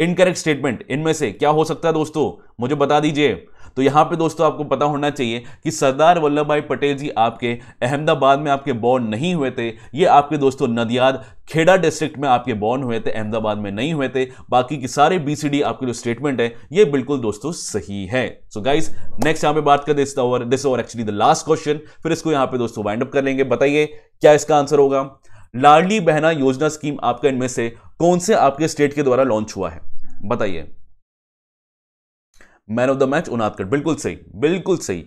इनकरेक्ट स्टेटमेंट इनमें से क्या हो सकता है दोस्तों मुझे बता दीजिए तो यहां पे दोस्तों आपको पता होना चाहिए कि सरदार वल्लभ भाई पटेल जी आपके अहमदाबाद में आपके बॉर्न नहीं हुए थे ये आपके दोस्तों नदियाद खेड़ा डिस्ट्रिक्ट में आपके बॉर्न हुए थे अहमदाबाद में नहीं हुए थे बाकी की सारे बीसीडी आपके जो स्टेटमेंट है ये बिल्कुल दोस्तों सही है सो गाइस नेक्स्ट यहां पे बात कर this over this over actually the last question फिर इसको यहाँ पे दोस्तों वाइंड अप कर लेंगे बताइए क्या इसका आंसर होगा लाडली बहना योजना स्कीम आपका इनमें से कौन से आपके स्टेट के द्वारा लॉन्च हुआ है बताइए man of the match Unadkat बिल्कुल सही बिल्कुल सही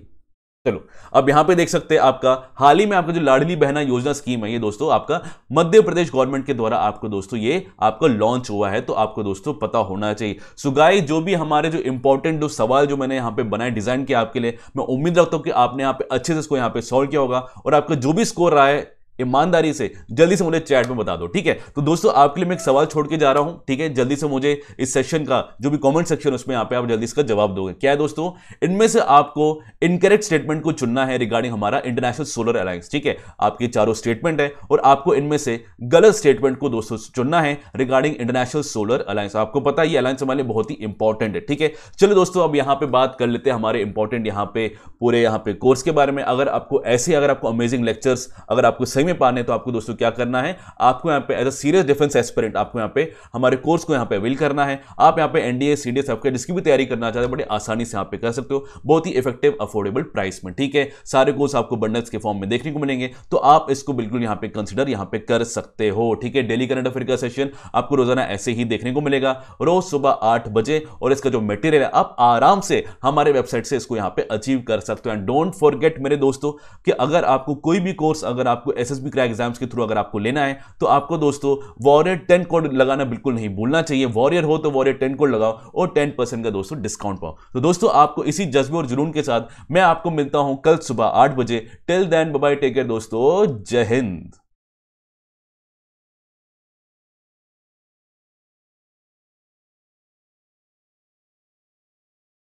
चलो अब यहां पे देख सकते हैं आपका हाल ही में आपका जो लाडली बहना योजना स्कीम है ये दोस्तों आपका मध्य प्रदेश गवर्नमेंट के द्वारा आपको दोस्तों ये आपका लॉन्च हुआ है तो आपको दोस्तों पता होना चाहिए सुगाई जो भी हमारे जो इंपॉर्टेंट जो सवाल जो मैंने यहां पे बनाए डिजाइन किया आपके लिए मैं उम्मीद रखता हूं कि आपने यहाँ पे अच्छे से इसको यहाँ पे सॉल्व किया होगा और आपका जो भी स्कोर रहा है ईमानदारी से जल्दी से मुझे चैट में बता दो ठीक है तो दोस्तों आपके लिए मैं एक सवाल छोड़ के जा रहा हूं ठीक है जल्दी से मुझे इस सेशन का जो भी कमेंट सेक्शन उसमें आप, आप जल्दी इसका जवाब दोगे क्या है दोस्तों इनमें से आपको इनकरेक्ट स्टेटमेंट को चुनना है रिगार्डिंग हमारा इंटरनेशनल सोलर अलायंस ठीक है आपके चारों स्टेटमेंट है और आपको इनमें से गलत स्टेटमेंट को दोस्तों चुनना है रिगार्डिंग इंटरनेशनल सोलर अलायंस आपको पता है ये अलायंस हमारे लिए बहुत ही इंपॉर्टेंट है ठीक है चलो दोस्तों अब यहां पर बात कर लेते हैं हमारे इंपॉर्टेंट यहां पर पूरे यहां पर कोर्स के बारे में अगर आपको ऐसे अगर आपको अमेजिंग लेक्चर्स अगर आपको सही में पाने तो आपको दोस्तों क्या करना है आपको यहाँ पे as a serious defence expert आपको यहाँ पे हमारे कोर्स को यहाँ पे अवेल करना है आप यहाँ पे एनडीए सी सीडीएस आपके जिसकी भी तैयारी करना चाहते हैं बड़े आसानी से यहाँ पे कर सकते हो बहुत ही इफेक्टिव अफोर्डेबल प्राइस में ठीक है सारे कोर्स आपको बंडल्स के फॉर्म में देखने को मिलेंगे तो आप इसको बिल्कुल यहाँ पे कंसिडर यहाँ पे कर सकते हो ठीक है डेली करंट अफेयर का सेशन आपको रोजाना ऐसे ही देखने को मिलेगा रोज सुबह आठ बजे और इसका जो मटेरियल है आप आराम से हमारे वेबसाइट से इसको यहाँ पे अचीव कर सकते हो एंड डोंट फॉरगेट मेरे दोस्तों कि अगर आपको कोई भी कोर्स अगर आपको एस एसएसबी क्रैक एग्जाम्स के थ्रू अगर आपको लेना है तो आपको दोस्तों वॉरियर टेन कोड लगाना बिल्कुल नहीं भूलना चाहिए वॉरियर हो तो वॉरियर टेन कोड लगाओ और टेन परसेंट का दोस्तों डिस्काउंट पाओ तो दोस्तों आपको इसी जज्बे और जुनून के साथ मैं आपको मिलता हूं कल सुबह आठ बजे till then bye take care दोस्तों जय हिंद